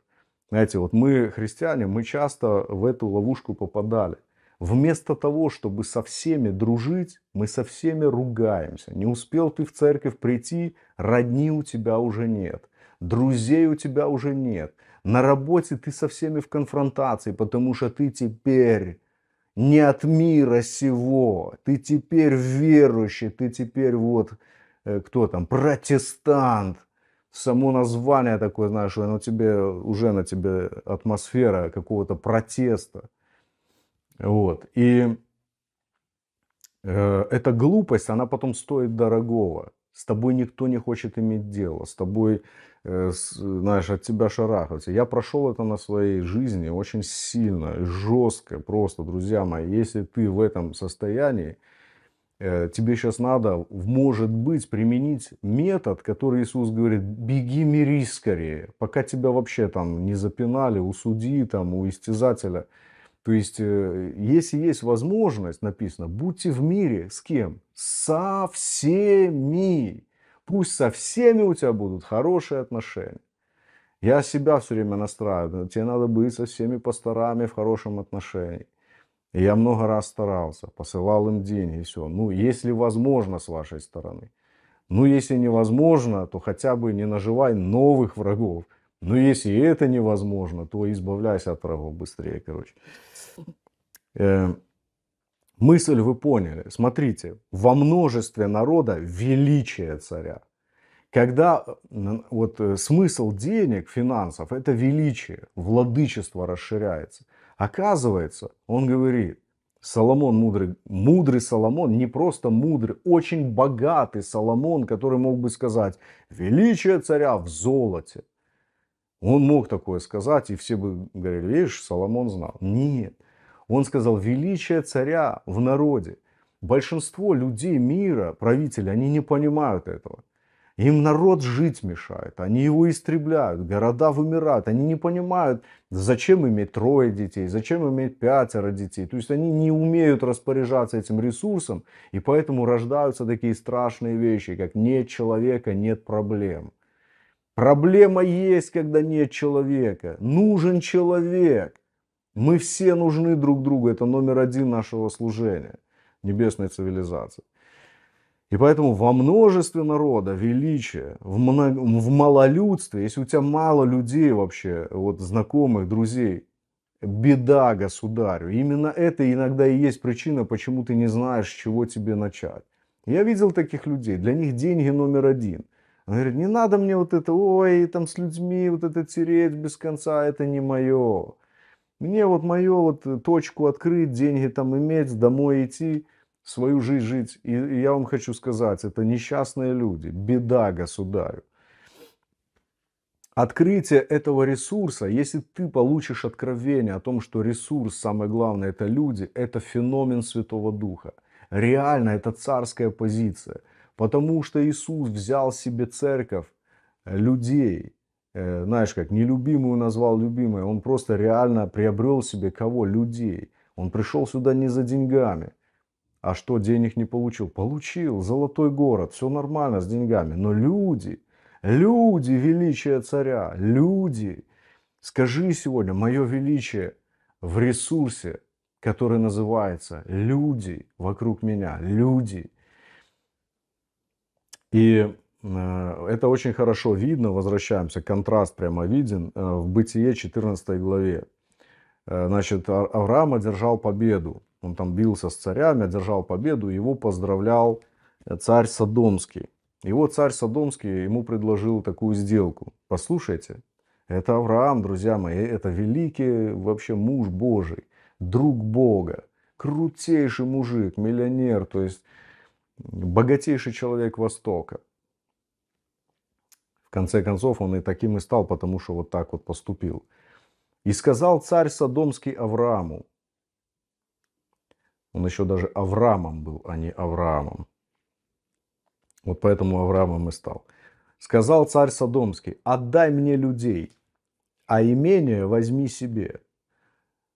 знаете, вот мы, христиане, мы часто в эту ловушку попадали. Вместо того, чтобы со всеми дружить, мы со всеми ругаемся. Не успел ты в церковь прийти, родни у тебя уже нет друзей у тебя уже нет, на работе ты со всеми в конфронтации, потому что ты теперь не от мира сего, ты теперь верующий, ты теперь вот, э, кто там, протестант, само название такое, знаешь, оно тебе, уже на тебе атмосфера какого-то протеста. Вот. И э, эта глупость, она потом стоит дорогого. С тобой никто не хочет иметь дело, с тобой, э, знаешь, от тебя шарахаются. Я прошел это на своей жизни очень сильно, жестко просто, друзья мои. Если ты в этом состоянии, э, тебе сейчас надо, может быть, применить метод, который Иисус говорит, беги, мирись скорее, пока тебя вообще там не запинали у судьи, там, у истязателя – то есть, э, если есть возможность, написано, будьте в мире с кем? Со всеми. Пусть со всеми у тебя будут хорошие отношения. Я себя все время настраиваю. Тебе надо быть со всеми пасторами в хорошем отношении. И я много раз старался, посылал им деньги, все. Ну, если возможно с вашей стороны. Ну, если невозможно, то хотя бы не наживай новых врагов – но ну, если это невозможно, то избавляйся от врагов быстрее, короче. Э, мысль вы поняли. Смотрите, во множестве народа величие царя. Когда э, вот э, смысл денег, финансов, это величие, владычество расширяется. Оказывается, он говорит, Соломон мудрый, мудрый Соломон, не просто мудрый, очень богатый Соломон, который мог бы сказать, величие царя в золоте, он мог такое сказать, и все бы говорили, видишь, Соломон знал. Нет. Он сказал, величие царя в народе. Большинство людей мира, правители, они не понимают этого. Им народ жить мешает, они его истребляют, города вымирают, они не понимают, зачем иметь трое детей, зачем иметь пятеро детей. То есть они не умеют распоряжаться этим ресурсом, и поэтому рождаются такие страшные вещи, как нет человека, нет проблем. Проблема есть, когда нет человека. Нужен человек. Мы все нужны друг другу. Это номер один нашего служения, небесной цивилизации. И поэтому во множестве народа величие, в, много, в малолюдстве, если у тебя мало людей вообще, вот знакомых, друзей, беда государю. Именно это иногда и есть причина, почему ты не знаешь, с чего тебе начать. Я видел таких людей, для них деньги номер один. Он говорит, не надо мне вот это, ой, там с людьми вот это тереть без конца, это не мое. Мне вот мое вот точку открыть, деньги там иметь, домой идти, свою жизнь жить. И, и я вам хочу сказать, это несчастные люди, беда государю. Открытие этого ресурса, если ты получишь откровение о том, что ресурс, самое главное, это люди, это феномен Святого Духа. Реально, это царская позиция. Потому что Иисус взял себе церковь э, людей, э, знаешь как, нелюбимую назвал любимой, он просто реально приобрел себе кого? Людей. Он пришел сюда не за деньгами. А что, денег не получил? Получил, золотой город, все нормально с деньгами. Но люди, люди величие царя, люди. Скажи сегодня, мое величие в ресурсе, который называется люди вокруг меня, люди – и э, это очень хорошо видно, возвращаемся, контраст прямо виден э, в Бытие 14 главе. Э, значит, Авраам одержал победу. Он там бился с царями, одержал победу, его поздравлял царь Содомский. Его царь Содомский ему предложил такую сделку. Послушайте, это Авраам, друзья мои, это великий вообще муж Божий, друг Бога, крутейший мужик, миллионер, то есть богатейший человек Востока. В конце концов, он и таким и стал, потому что вот так вот поступил. И сказал царь Содомский Аврааму, он еще даже Авраамом был, а не Авраамом. Вот поэтому Авраамом и стал. Сказал царь Содомский, отдай мне людей, а имение возьми себе.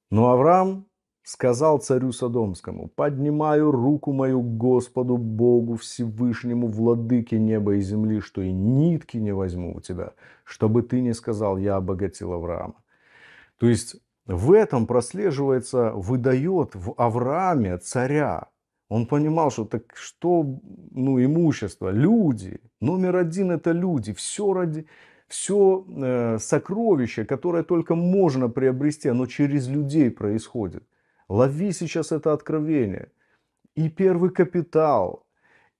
Но Авраам сказал царю Содомскому, «Поднимаю руку мою к Господу Богу Всевышнему, владыке неба и земли, что и нитки не возьму у тебя, чтобы ты не сказал, я обогатил Авраама». То есть в этом прослеживается, выдает в Аврааме царя. Он понимал, что так что, ну, имущество, люди. Номер один – это люди. Все ради, все э, сокровище, которое только можно приобрести, оно через людей происходит. Лови сейчас это откровение. И первый капитал,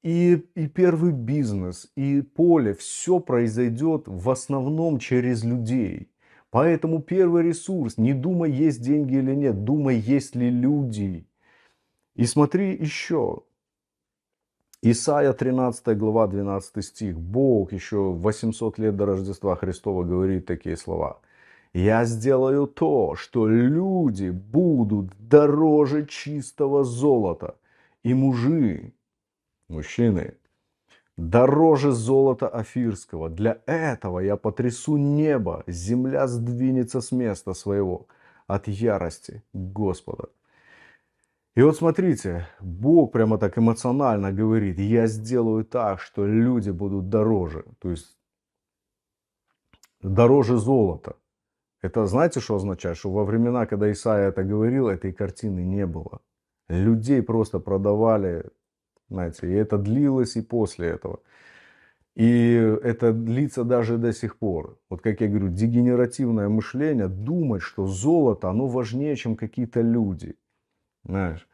и, и первый бизнес, и поле, все произойдет в основном через людей. Поэтому первый ресурс, не думай, есть деньги или нет, думай, есть ли люди. И смотри еще, Исайя 13 глава 12 стих. Бог еще 800 лет до Рождества Христова говорит такие слова – я сделаю то, что люди будут дороже чистого золота. И мужи, мужчины, дороже золота афирского. Для этого я потрясу небо, земля сдвинется с места своего от ярости Господа. И вот смотрите, Бог прямо так эмоционально говорит, я сделаю так, что люди будут дороже, то есть дороже золота. Это знаете, что означает? Что во времена, когда Исаия это говорил, этой картины не было. Людей просто продавали, знаете, и это длилось и после этого. И это длится даже до сих пор. Вот как я говорю, дегенеративное мышление, думать, что золото, оно важнее, чем какие-то люди. Знаешь,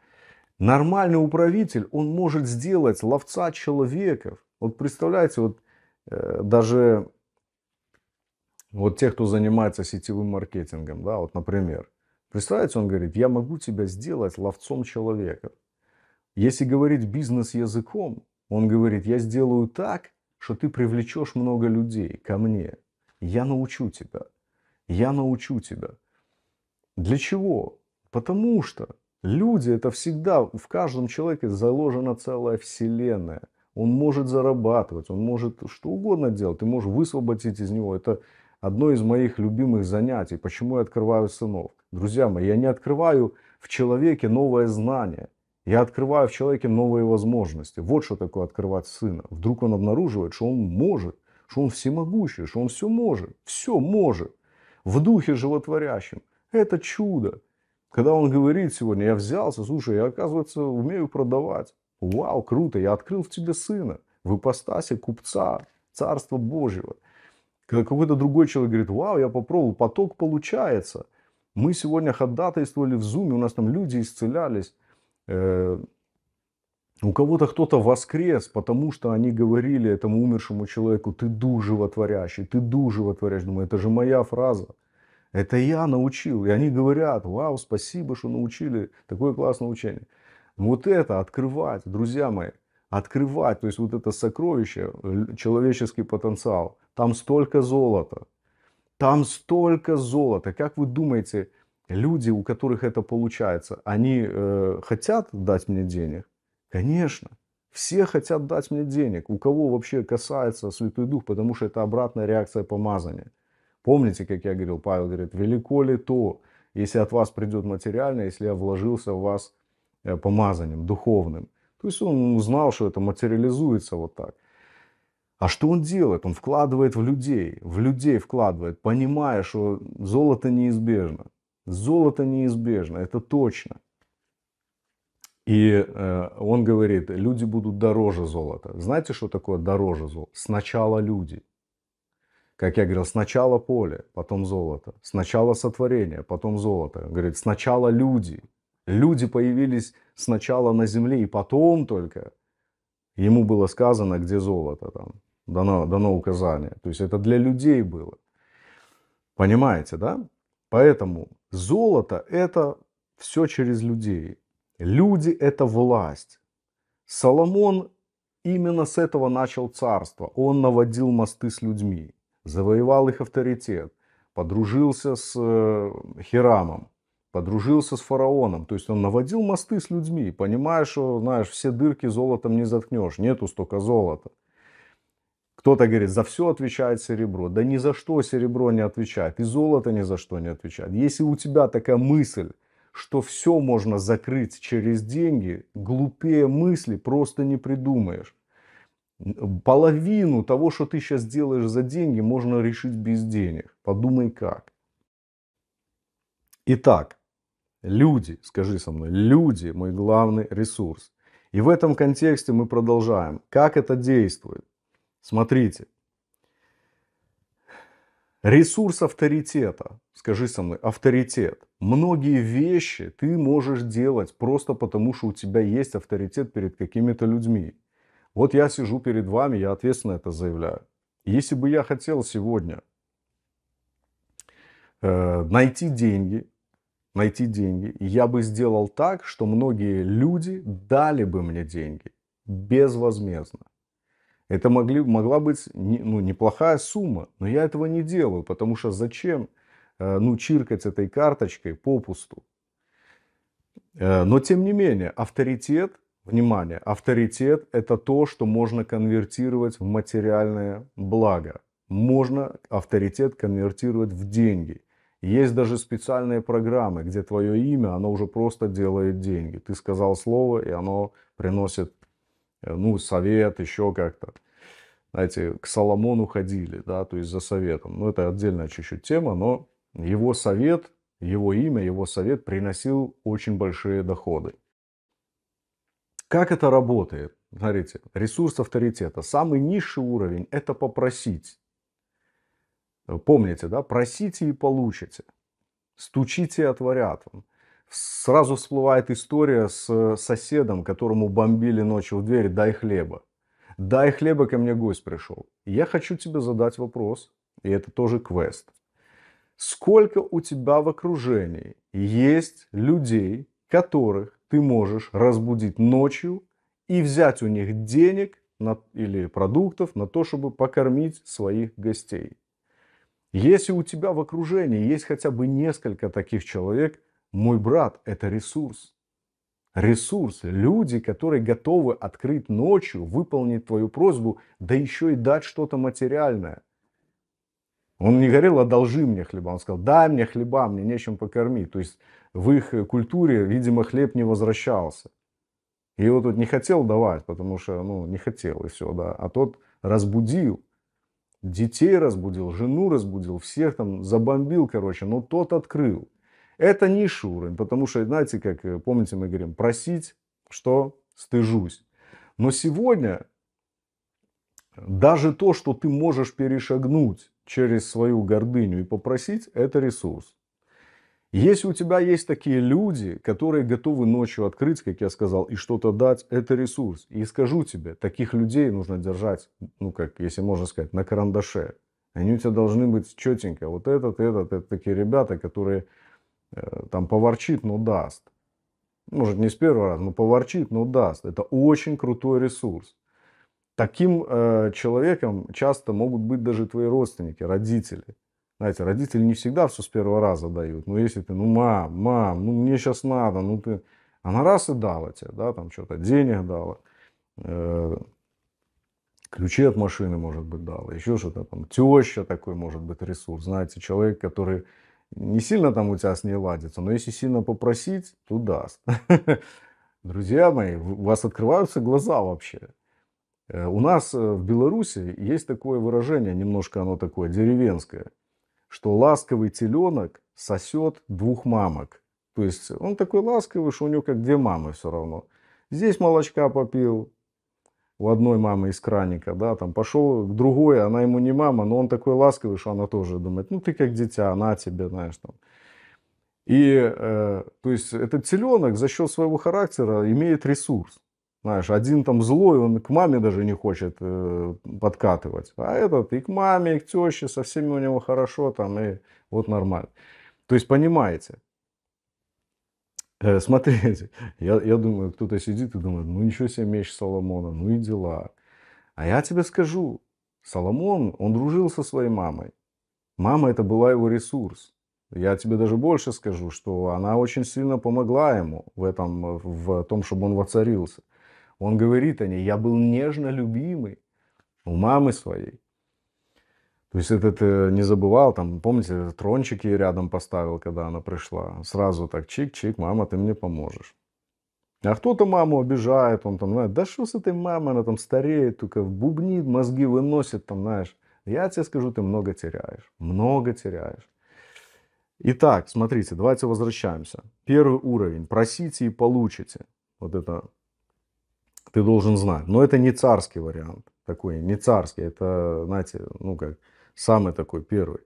нормальный управитель, он может сделать ловца человеков. Вот представляете, вот э, даже вот те, кто занимается сетевым маркетингом, да, вот, например, представьте, он говорит, я могу тебя сделать ловцом человека. Если говорить бизнес-языком, он говорит, я сделаю так, что ты привлечешь много людей ко мне. Я научу тебя. Я научу тебя. Для чего? Потому что люди это всегда, в каждом человеке заложена целая вселенная. Он может зарабатывать, он может что угодно делать, ты можешь высвободить из него. Это одно из моих любимых занятий. Почему я открываю сынов? Друзья мои, я не открываю в человеке новое знание. Я открываю в человеке новые возможности. Вот что такое открывать сына. Вдруг он обнаруживает, что он может, что он всемогущий, что он все может, все может. В духе животворящем. Это чудо. Когда он говорит сегодня, я взялся, слушай, я, оказывается, умею продавать. Вау, круто, я открыл в тебе сына в ипостасе купца Царства Божьего – когда какой-то другой человек говорит, вау, я попробовал, поток получается. Мы сегодня ходатайствовали в зуме, у нас там люди исцелялись. Э, у кого-то кто-то воскрес, потому что они говорили этому умершему человеку, ты дух животворящий, ты дух животворящий. Думаю, это же моя фраза. Это я научил. И они говорят, вау, спасибо, что научили. Такое классное учение. Вот это открывать, друзья мои, открывать, то есть вот это сокровище, человеческий потенциал, там столько золота. Там столько золота. Как вы думаете, люди, у которых это получается, они э, хотят дать мне денег? Конечно. Все хотят дать мне денег. У кого вообще касается Святой Дух, потому что это обратная реакция помазания. Помните, как я говорил, Павел говорит, велико ли то, если от вас придет материально, если я вложился в вас э, помазанием духовным. То есть он знал, что это материализуется вот так. А что он делает? Он вкладывает в людей, в людей вкладывает, понимая, что золото неизбежно. Золото неизбежно, это точно. И э, он говорит, люди будут дороже золота. Знаете, что такое дороже золота? Сначала люди. Как я говорил, сначала поле, потом золото. Сначала сотворение, потом золото. Он говорит, сначала люди. Люди появились сначала на земле, и потом только ему было сказано, где золото там дано, дано указание. То есть это для людей было. Понимаете, да? Поэтому золото – это все через людей. Люди – это власть. Соломон именно с этого начал царство. Он наводил мосты с людьми, завоевал их авторитет, подружился с э, Хирамом, подружился с фараоном. То есть он наводил мосты с людьми, понимая, что, знаешь, все дырки золотом не заткнешь, нету столько золота. Кто-то говорит, за все отвечает серебро. Да ни за что серебро не отвечает, и золото ни за что не отвечает. Если у тебя такая мысль, что все можно закрыть через деньги, глупее мысли просто не придумаешь. Половину того, что ты сейчас делаешь за деньги, можно решить без денег. Подумай как. Итак, люди, скажи со мной, люди мой главный ресурс. И в этом контексте мы продолжаем. Как это действует? Смотрите. Ресурс авторитета. Скажи со мной, авторитет. Многие вещи ты можешь делать просто потому, что у тебя есть авторитет перед какими-то людьми. Вот я сижу перед вами, я ответственно это заявляю. Если бы я хотел сегодня э, найти деньги, найти деньги, я бы сделал так, что многие люди дали бы мне деньги безвозмездно. Это могли, могла быть ну, неплохая сумма, но я этого не делаю, потому что зачем э, ну, чиркать этой карточкой попусту? Э, но тем не менее, авторитет, внимание, авторитет это то, что можно конвертировать в материальное благо. Можно авторитет конвертировать в деньги. Есть даже специальные программы, где твое имя, оно уже просто делает деньги. Ты сказал слово, и оно приносит Э, ну, совет, еще как-то. Знаете, к Соломону ходили, да, то есть за советом. Ну, это отдельная чуть-чуть тема, но его совет, его имя, его совет приносил очень большие доходы. Как это работает? Смотрите, ресурс авторитета. Самый низший уровень – это попросить. Помните, да? Просите и получите. Стучите и отворят вам. Сразу всплывает история с э, соседом, которому бомбили ночью в дверь «дай хлеба». «Дай хлеба, ко мне гость пришел». Я хочу тебе задать вопрос, и это тоже квест. Сколько у тебя в окружении есть людей, которых ты можешь разбудить ночью и взять у них денег на, или продуктов на то, чтобы покормить своих гостей. Если у тебя в окружении есть хотя бы несколько таких человек, мой брат – это ресурс. Ресурс, люди, которые готовы открыть ночью, выполнить твою просьбу, да еще и дать что-то материальное. Он не говорил, одолжи мне хлеба, он сказал, дай мне хлеба, мне нечем покормить. То есть в их культуре, видимо, хлеб не возвращался. И вот тут не хотел давать, потому что, ну, не хотел, и все, да. А тот разбудил, детей разбудил, жену разбудил, всех там забомбил, короче, но тот открыл. Это низший уровень, потому что, знаете, как э, помните, мы говорим, просить, что стыжусь. Но сегодня даже то, что ты можешь перешагнуть через свою гордыню и попросить, это ресурс. Если у тебя есть такие люди, которые готовы ночью открыть, как я сказал, и что-то дать, это ресурс. И скажу тебе, таких людей нужно держать, ну как, если можно сказать, на карандаше. Они у тебя должны быть четенько. Вот этот, этот, это такие ребята, которые Э, там поворчит, но даст. Может, не с первого раза, но поворчит, но даст. Это очень крутой ресурс. Таким э, человеком часто могут быть даже твои родственники, родители. Знаете, родители не всегда все с первого раза дают. Но если ты, ну, мам, мам, ну, мне сейчас надо, ну, ты... Она раз и дала тебе, да, там что-то, денег дала, э, ключи от машины, может быть, дала, еще что-то там. Теща такой, может быть, ресурс. Знаете, человек, который не сильно там у тебя с ней ладится, но если сильно попросить, то даст. Друзья мои, у вас открываются глаза вообще. Э, у нас э, в Беларуси есть такое выражение, немножко оно такое деревенское, что ласковый теленок сосет двух мамок. То есть он такой ласковый, что у него как две мамы все равно. Здесь молочка попил, у одной мамы из краника, да, там пошел к другой, она ему не мама, но он такой ласковый, что она тоже думает, ну ты как дитя, она тебе, знаешь, там. И, э, то есть, этот теленок за счет своего характера имеет ресурс. Знаешь, один там злой, он к маме даже не хочет э, подкатывать. А этот и к маме, и к теще, со всеми у него хорошо, там, и вот нормально. То есть, понимаете, Э, Смотрите, я, я думаю, кто-то сидит и думает, ну ничего себе меч Соломона, ну и дела. А я тебе скажу, Соломон, он дружил со своей мамой. Мама это была его ресурс. Я тебе даже больше скажу, что она очень сильно помогла ему в этом, в том, чтобы он воцарился. Он говорит о ней, я был нежно любимый у мамы своей. То есть это ты э, не забывал, там, помните, трончики рядом поставил, когда она пришла. Сразу так, чик-чик, мама, ты мне поможешь. А кто-то маму обижает, он там, знает, да что с этой мамой, она там стареет, только бубнит, мозги выносит, там, знаешь. Я тебе скажу, ты много теряешь, много теряешь. Итак, смотрите, давайте возвращаемся. Первый уровень. Просите и получите. Вот это ты должен знать. Но это не царский вариант такой, не царский. Это, знаете, ну как, самый такой первый.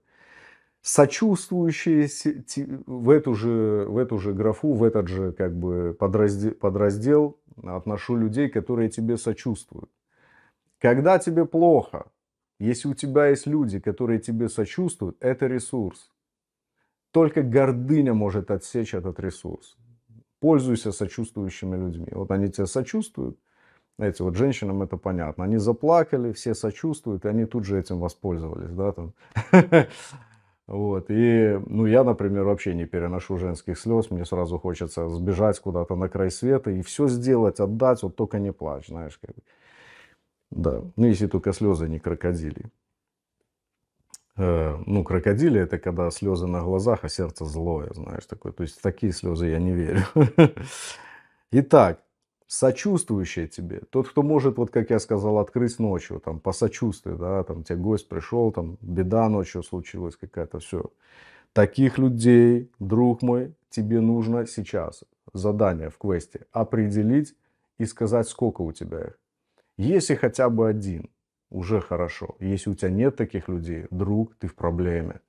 Сочувствующие в эту же, в эту же графу, в этот же как бы подраздел, подраздел отношу людей, которые тебе сочувствуют. Когда тебе плохо, если у тебя есть люди, которые тебе сочувствуют, это ресурс. Только гордыня может отсечь этот ресурс. Пользуйся сочувствующими людьми. Вот они тебя сочувствуют, эти вот женщинам это понятно. Они заплакали, все сочувствуют, и они тут же этим воспользовались, да, там. Вот. И, ну, я, например, вообще не переношу женских слез. Мне сразу хочется сбежать куда-то на край света и все сделать, отдать, вот только не плачь, знаешь. Как... Да. Ну, если только слезы не крокодили. Э, ну, крокодили это когда слезы на глазах, а сердце злое, знаешь, такое. То есть, такие слезы я не верю. Итак, сочувствующая тебе, тот, кто может, вот как я сказал, открыть ночью, там, по сочувствию, да, там, тебе гость пришел, там, беда ночью случилась какая-то, все. Таких людей, друг мой, тебе нужно сейчас, задание в квесте, определить и сказать, сколько у тебя их. Если хотя бы один, уже хорошо. Если у тебя нет таких людей, друг, ты в проблеме.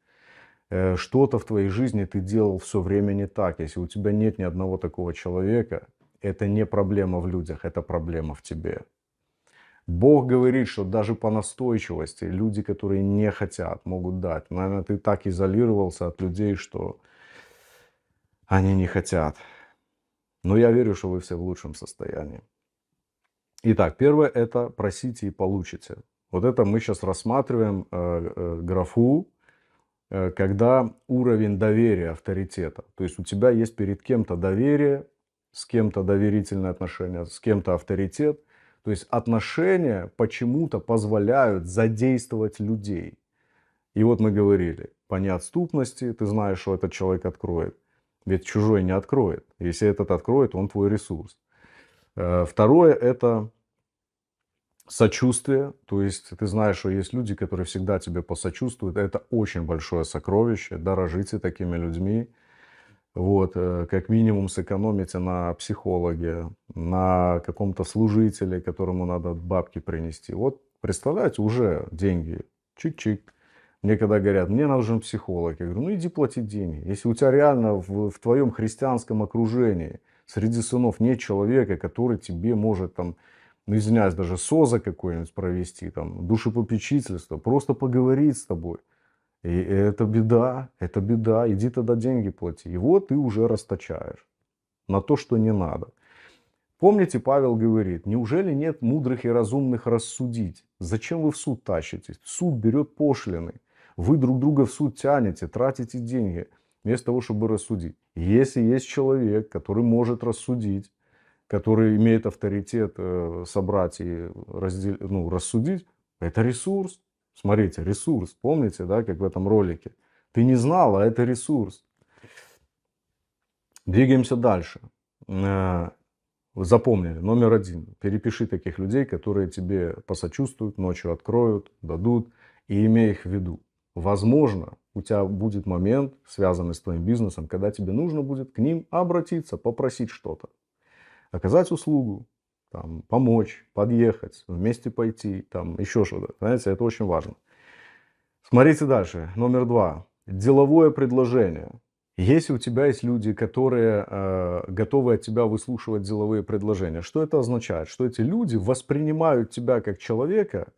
Э, что-то в твоей жизни ты делал все время не так. Если у тебя нет ни одного такого человека, это не проблема в людях, это проблема в тебе. Бог говорит, что даже по настойчивости люди, которые не хотят, могут дать. Наверное, ты так изолировался от людей, что они не хотят. Но я верю, что вы все в лучшем состоянии. Итак, первое – это просите и получите. Вот это мы сейчас рассматриваем э, э, графу, э, когда уровень доверия, авторитета. То есть у тебя есть перед кем-то доверие, с кем-то доверительные отношения, с кем-то авторитет. То есть отношения почему-то позволяют задействовать людей. И вот мы говорили, по неотступности ты знаешь, что этот человек откроет. Ведь чужой не откроет. Если этот откроет, он твой ресурс. Э, второе – это сочувствие. То есть ты знаешь, что есть люди, которые всегда тебе посочувствуют. Это очень большое сокровище. Дорожите такими людьми вот, э, как минимум сэкономите на психологе, на каком-то служителе, которому надо бабки принести. Вот, представляете, уже деньги, чик-чик. Мне когда говорят, мне нужен психолог, я говорю, ну иди платить деньги. Если у тебя реально в, в твоем христианском окружении среди сынов нет человека, который тебе может там, ну извиняюсь, даже СОЗа какой-нибудь провести, там, душепопечительство, просто поговорить с тобой – и это беда, это беда. Иди тогда деньги плати. Его ты уже расточаешь на то, что не надо. Помните, Павел говорит, неужели нет мудрых и разумных рассудить? Зачем вы в суд тащитесь? Суд берет пошлины. Вы друг друга в суд тянете, тратите деньги, вместо того, чтобы рассудить. Если есть человек, который может рассудить, который имеет авторитет э, собрать и раздел... ну, рассудить, это ресурс. Смотрите, ресурс. Помните, да, как в этом ролике? Ты не знал, а это ресурс. Двигаемся дальше. Э, запомнили, номер один. Перепиши таких людей, которые тебе посочувствуют, ночью откроют, дадут, и имей их в виду. Возможно, у тебя будет момент, связанный с твоим бизнесом, когда тебе нужно будет к ним обратиться, попросить что-то, оказать услугу, там, помочь, подъехать, вместе пойти, там, еще что-то. Знаете, это очень важно. Смотрите дальше. Номер два. Деловое предложение. Если у тебя есть люди, которые э, готовы от тебя выслушивать деловые предложения, что это означает? Что эти люди воспринимают тебя как человека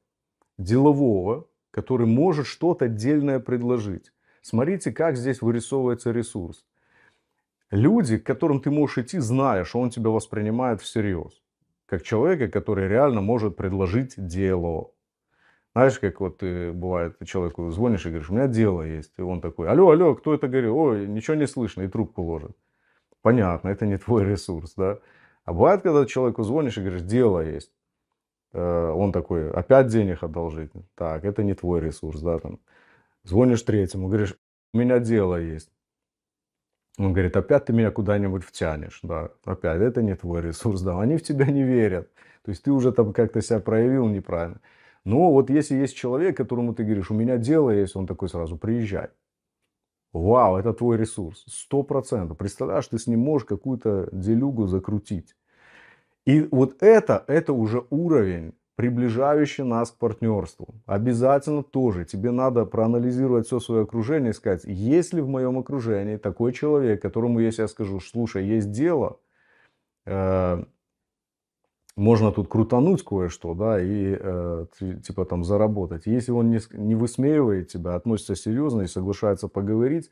делового, который может что-то отдельное предложить. Смотрите, как здесь вырисовывается ресурс. Люди, к которым ты можешь идти, зная, что он тебя воспринимает всерьез как человека, который реально может предложить дело. Знаешь, как вот ты, бывает, человеку звонишь и говоришь, у меня дело есть. И он такой, алло, алло, кто это говорит? Ой, ничего не слышно, и трубку ложит. Понятно, это не твой ресурс, да? А бывает, когда человеку звонишь и говоришь, дело есть. Э, он такой, опять денег одолжить. Так, это не твой ресурс, да, там. Звонишь третьему, говоришь, у меня дело есть. Он говорит, опять ты меня куда-нибудь втянешь, да, опять, это не твой ресурс, да, они в тебя не верят. То есть ты уже там как-то себя проявил неправильно. Но вот если есть человек, которому ты говоришь, у меня дело есть, он такой сразу, приезжай. Вау, это твой ресурс, сто процентов. Представляешь, ты с ним можешь какую-то делюгу закрутить. И вот это, это уже уровень приближающий нас к партнерству. Обязательно тоже тебе надо проанализировать все свое окружение и сказать, есть ли в моем окружении такой человек, которому, если я скажу, слушай, есть дело, э, можно тут крутануть кое-что, да, и э, типа там заработать. Если он не, не высмеивает тебя, относится серьезно и соглашается поговорить,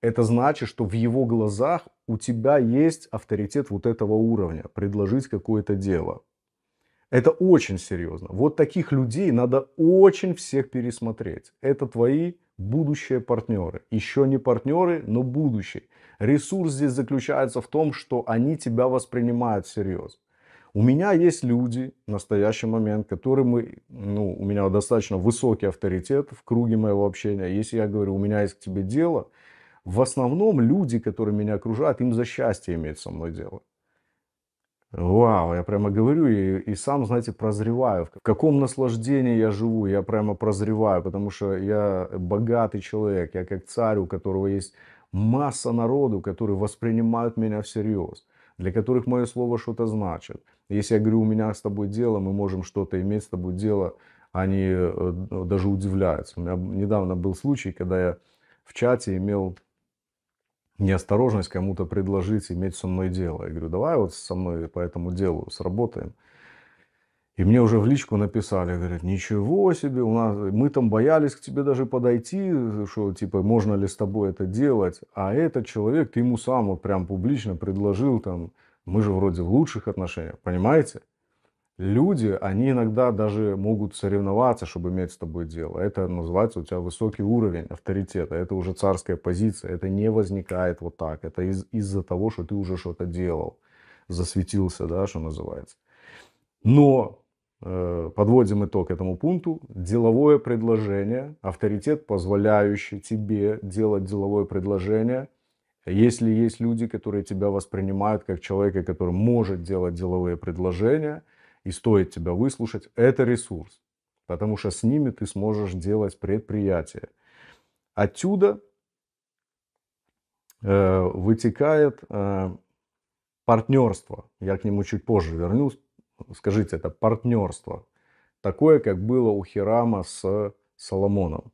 это значит, что в его глазах у тебя есть авторитет вот этого уровня, предложить какое-то дело. Это очень серьезно. Вот таких людей надо очень всех пересмотреть. Это твои будущие партнеры. Еще не партнеры, но будущие. Ресурс здесь заключается в том, что они тебя воспринимают всерьез. У меня есть люди в настоящий момент, которые мы, ну, у меня достаточно высокий авторитет в круге моего общения. Если я говорю, у меня есть к тебе дело, в основном люди, которые меня окружают, им за счастье иметь со мной дело. Вау, я прямо говорю и, и сам, знаете, прозреваю. В каком наслаждении я живу, я прямо прозреваю, потому что я богатый человек, я как царь, у которого есть масса народу, которые воспринимают меня всерьез, для которых мое слово что-то значит. Если я говорю, у меня с тобой дело, мы можем что-то иметь с тобой дело, они э, даже удивляются. У меня недавно был случай, когда я в чате имел неосторожность кому-то предложить иметь со мной дело. Я говорю, давай вот со мной по этому делу сработаем. И мне уже в личку написали, говорят, ничего себе, у нас, мы там боялись к тебе даже подойти, что типа можно ли с тобой это делать. А этот человек, ты ему сам вот прям публично предложил там, мы же вроде в лучших отношениях, понимаете? люди, они иногда даже могут соревноваться, чтобы иметь с тобой дело. Это называется у тебя высокий уровень авторитета, это уже царская позиция, это не возникает вот так, это из- из-за того, что ты уже что-то делал, засветился, да, что называется. Но э, подводим итог этому пункту. Деловое предложение, авторитет, позволяющий тебе делать деловое предложение – если есть люди, которые тебя воспринимают как человека, который может делать деловые предложения, и стоит тебя выслушать, это ресурс. Потому что с ними ты сможешь делать предприятие. Отсюда э, вытекает э, партнерство. Я к нему чуть позже вернусь. Скажите, это партнерство. Такое, как было у Хирама с Соломоном.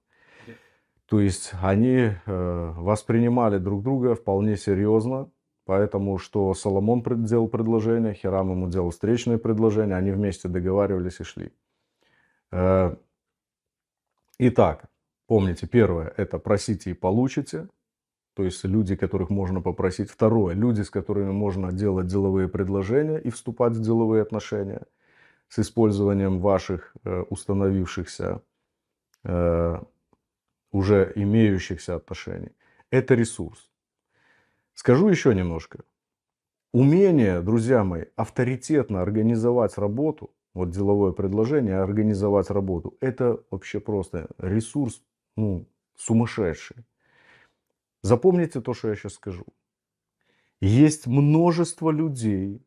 То есть они э, воспринимали друг друга вполне серьезно, Поэтому, что Соломон делал предложение, Хирам ему делал встречные предложения, они вместе договаривались и шли. Э, итак, помните, первое – это просите и получите. То есть люди, которых можно попросить. Второе – люди, с которыми можно делать деловые предложения и вступать в деловые отношения с использованием ваших э, установившихся, э, уже имеющихся отношений. Это ресурс. Скажу еще немножко. Умение, друзья мои, авторитетно организовать работу, вот деловое предложение, а организовать работу, это вообще просто ресурс ну, сумасшедший. Запомните то, что я сейчас скажу. Есть множество людей,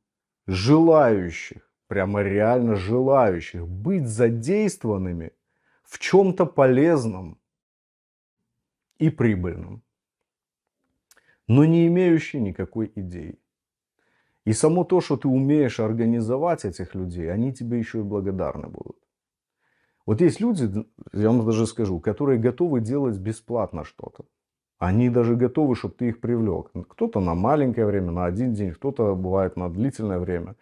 желающих, прямо реально желающих быть задействованными в чем-то полезном и прибыльном но не имеющий никакой идеи. И само то, что ты умеешь организовать этих людей, они тебе еще и благодарны будут. Вот есть люди, я вам даже скажу, которые готовы делать бесплатно что-то. Они даже готовы, чтобы ты их привлек. Кто-то на маленькое время, на один день, кто-то бывает на длительное время.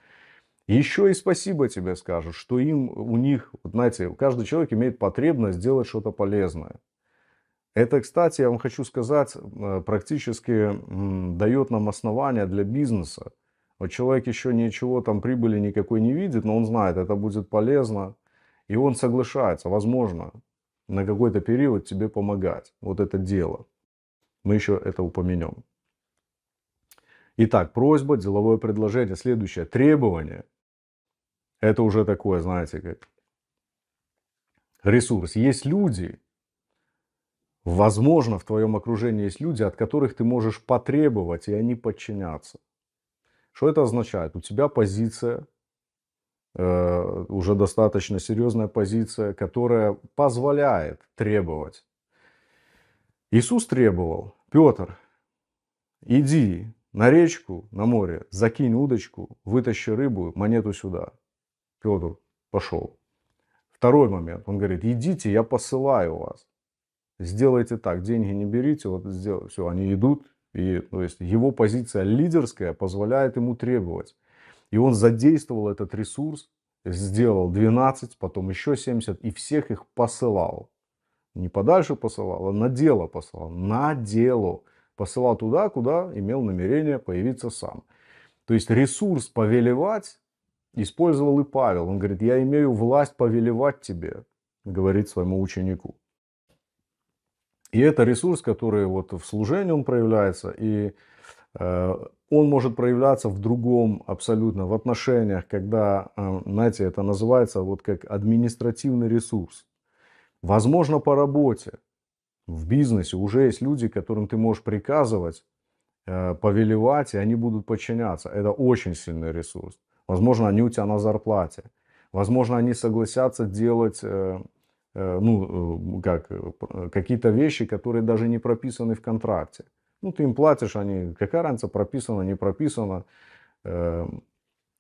Еще и спасибо тебе скажут, что им, у них, вот знаете, каждый человек имеет потребность сделать что-то полезное. Это, кстати, я вам хочу сказать, э, практически дает нам основания для бизнеса. Вот человек еще ничего там прибыли никакой не видит, но он знает, это будет полезно. И он соглашается, возможно, на какой-то период тебе помогать. Вот это дело. Мы еще это упомянем. Итак, просьба, деловое предложение. Следующее, требование. Это уже такое, знаете, как ресурс. Есть люди, Возможно, в твоем окружении есть люди, от которых ты можешь потребовать, и они подчинятся. Что это означает? У тебя позиция, э, уже достаточно серьезная позиция, которая позволяет требовать. Иисус требовал, Петр, иди на речку, на море, закинь удочку, вытащи рыбу, монету сюда. Петр пошел. Второй момент. Он говорит, идите, я посылаю вас сделайте так, деньги не берите, вот сделайте, все, они идут. И, то ну, есть его позиция лидерская позволяет ему требовать. И он задействовал этот ресурс, сделал 12, потом еще 70 и всех их посылал. Не подальше посылал, а на дело посылал. На дело. Посылал туда, куда имел намерение появиться сам. То есть ресурс повелевать использовал и Павел. Он говорит, я имею власть повелевать тебе, говорит своему ученику. И это ресурс, который вот в служении он проявляется, и э, он может проявляться в другом абсолютно, в отношениях, когда, э, знаете, это называется вот как административный ресурс. Возможно, по работе, в бизнесе уже есть люди, которым ты можешь приказывать, э, повелевать, и они будут подчиняться. Это очень сильный ресурс. Возможно, они у тебя на зарплате. Возможно, они согласятся делать Э, ну, э, как, э, какие-то вещи, которые даже не прописаны в контракте. Ну, ты им платишь, они, какая разница, прописано, не прописано,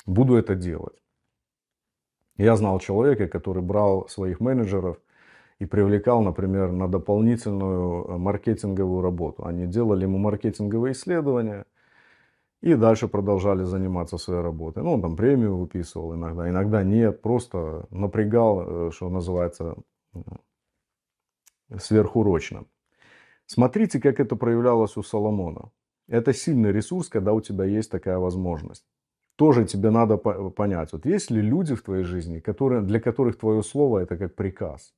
буду это делать. Я знал человека, который брал своих менеджеров и привлекал, например, на дополнительную маркетинговую работу. Они делали ему маркетинговые исследования и дальше продолжали заниматься своей работой. Ну, он там премию выписывал иногда, иногда нет, просто напрягал, что называется, сверхурочно. Смотрите, как это проявлялось у Соломона. Это сильный ресурс, когда у тебя есть такая возможность. Тоже тебе надо э, понять, вот есть ли люди в твоей жизни, которые, для которых твое слово это как приказ.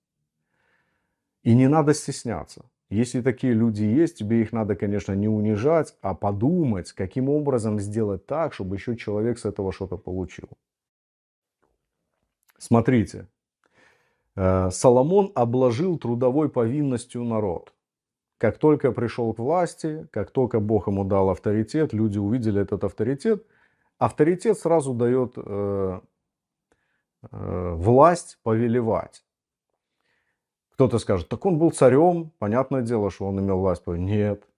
И не надо стесняться. Если такие люди есть, тебе их надо, конечно, не унижать, а подумать, каким образом сделать так, чтобы еще человек с этого что-то получил. Смотрите, Э, Соломон обложил трудовой повинностью народ. Как только пришел к власти, как только Бог ему дал авторитет, люди увидели этот авторитет. Авторитет сразу дает э, э, власть повелевать. Кто-то скажет, так он был царем, понятное дело, что он имел власть. Нет,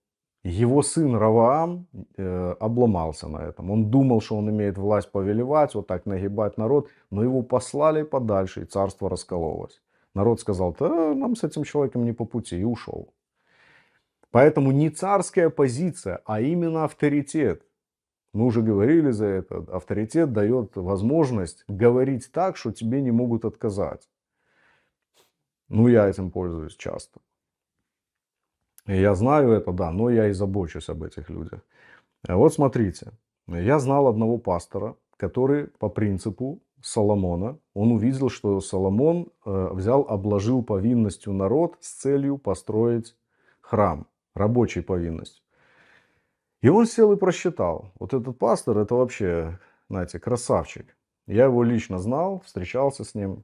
его сын Раваам э, обломался на этом. Он думал, что он имеет власть повелевать, вот так нагибать народ, но его послали подальше, и царство раскололось. Народ сказал, да, нам с этим человеком не по пути, и ушел. Поэтому не царская позиция, а именно авторитет. Мы уже говорили за это. Авторитет дает возможность говорить так, что тебе не могут отказать. Ну, я этим пользуюсь часто. Я знаю это, да, но я и забочусь об этих людях. Э, вот смотрите, я знал одного пастора, который по принципу Соломона, он увидел, что Соломон э, взял, обложил повинностью народ с целью построить храм, рабочей повинностью. И он сел и просчитал. Вот этот пастор, это вообще, знаете, красавчик. Я его лично знал, встречался с ним.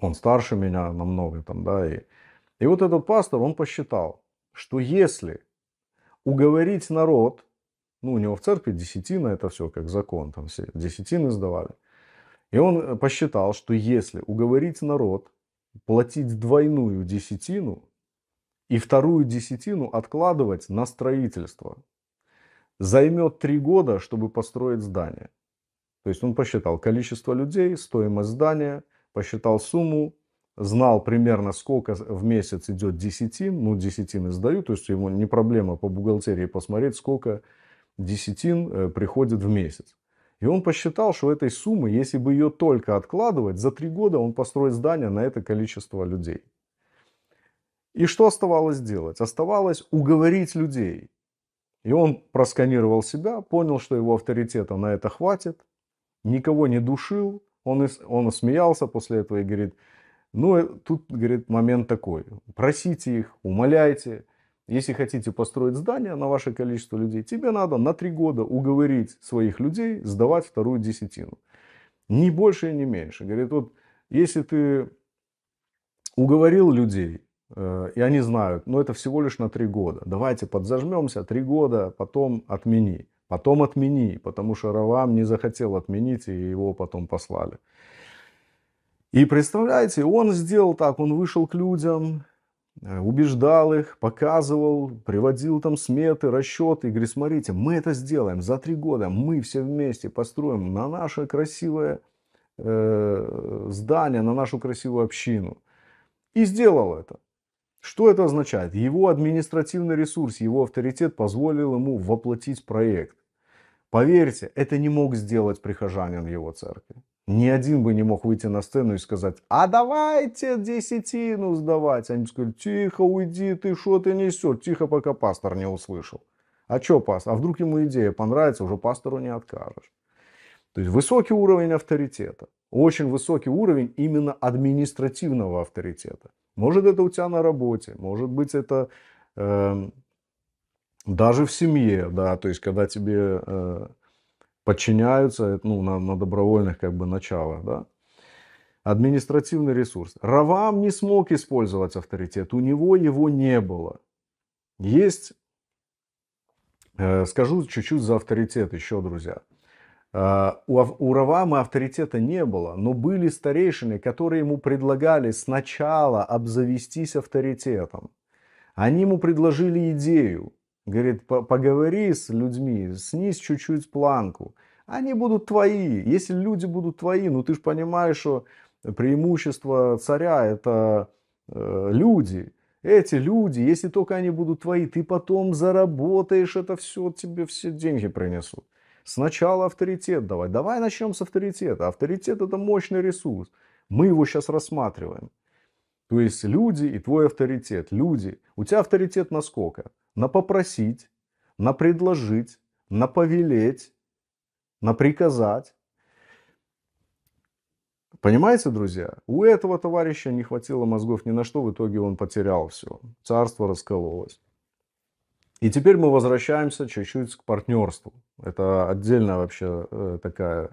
Он старше меня намного там, да, и и вот этот пастор, он посчитал, что если уговорить народ, ну, у него в церкви десятина, это все как закон, там все десятины сдавали. И он э, посчитал, что если уговорить народ платить двойную десятину и вторую десятину откладывать на строительство, займет три года, чтобы построить здание. То есть он посчитал количество людей, стоимость здания, посчитал сумму, знал примерно, сколько в месяц идет десятин, ну, десятины сдаю, то есть ему не проблема по бухгалтерии посмотреть, сколько десятин э, приходит в месяц. И он посчитал, что этой суммы, если бы ее только откладывать, за три года он построит здание на это количество людей. И что оставалось делать? Оставалось уговорить людей. И он просканировал себя, понял, что его авторитета на это хватит, никого не душил, он, он смеялся после этого и говорит, но ну, э, тут, говорит, момент такой. Просите их, умоляйте. Если хотите построить здание на ваше количество людей, тебе надо на три года уговорить своих людей сдавать вторую десятину. Ни больше и не меньше. Говорит, вот если ты уговорил людей, э, и они знают, но ну, это всего лишь на три года. Давайте подзажмемся, три года, потом отмени. Потом отмени, потому что Равам не захотел отменить, и его потом послали. И представляете, он сделал так, он вышел к людям, э, убеждал их, показывал, приводил там сметы, расчеты. И говорит, смотрите, мы это сделаем за три года. Мы все вместе построим на наше красивое э, здание, на нашу красивую общину. И сделал это. Что это означает? Его административный ресурс, его авторитет позволил ему воплотить проект. Поверьте, это не мог сделать прихожанин его церкви. Ни один бы не мог выйти на сцену и сказать, а давайте десятину сдавать. Они бы сказали, тихо, уйди, ты что ты несешь? Тихо, пока пастор не услышал. А что пастор? А вдруг ему идея понравится, уже пастору не откажешь. То есть высокий уровень авторитета. Очень высокий уровень именно административного авторитета. Может это у тебя на работе, может быть это э, даже в семье, да, то есть когда тебе... Э, подчиняются э, ну, на, на добровольных как бы началах. Да? Административный ресурс. Равам не смог использовать авторитет, у него его не было. Есть, э, скажу чуть-чуть за авторитет еще, друзья. Э, у, у Равама авторитета не было, но были старейшины, которые ему предлагали сначала обзавестись авторитетом. Они ему предложили идею, Говорит, поговори с людьми, снизь чуть-чуть планку. Они будут твои. Если люди будут твои, ну ты же понимаешь, что преимущество царя это э, люди. Эти люди, если только они будут твои, ты потом заработаешь это все, тебе все деньги принесут. Сначала авторитет давай. Давай начнем с авторитета. Авторитет это мощный ресурс. Мы его сейчас рассматриваем. То есть люди и твой авторитет. Люди. У тебя авторитет на сколько? на попросить, на предложить, на повелеть, на приказать. Понимаете, друзья, у этого товарища не хватило мозгов ни на что, в итоге он потерял все. Царство раскололось. И теперь мы возвращаемся чуть-чуть к партнерству. Это отдельная вообще э, такая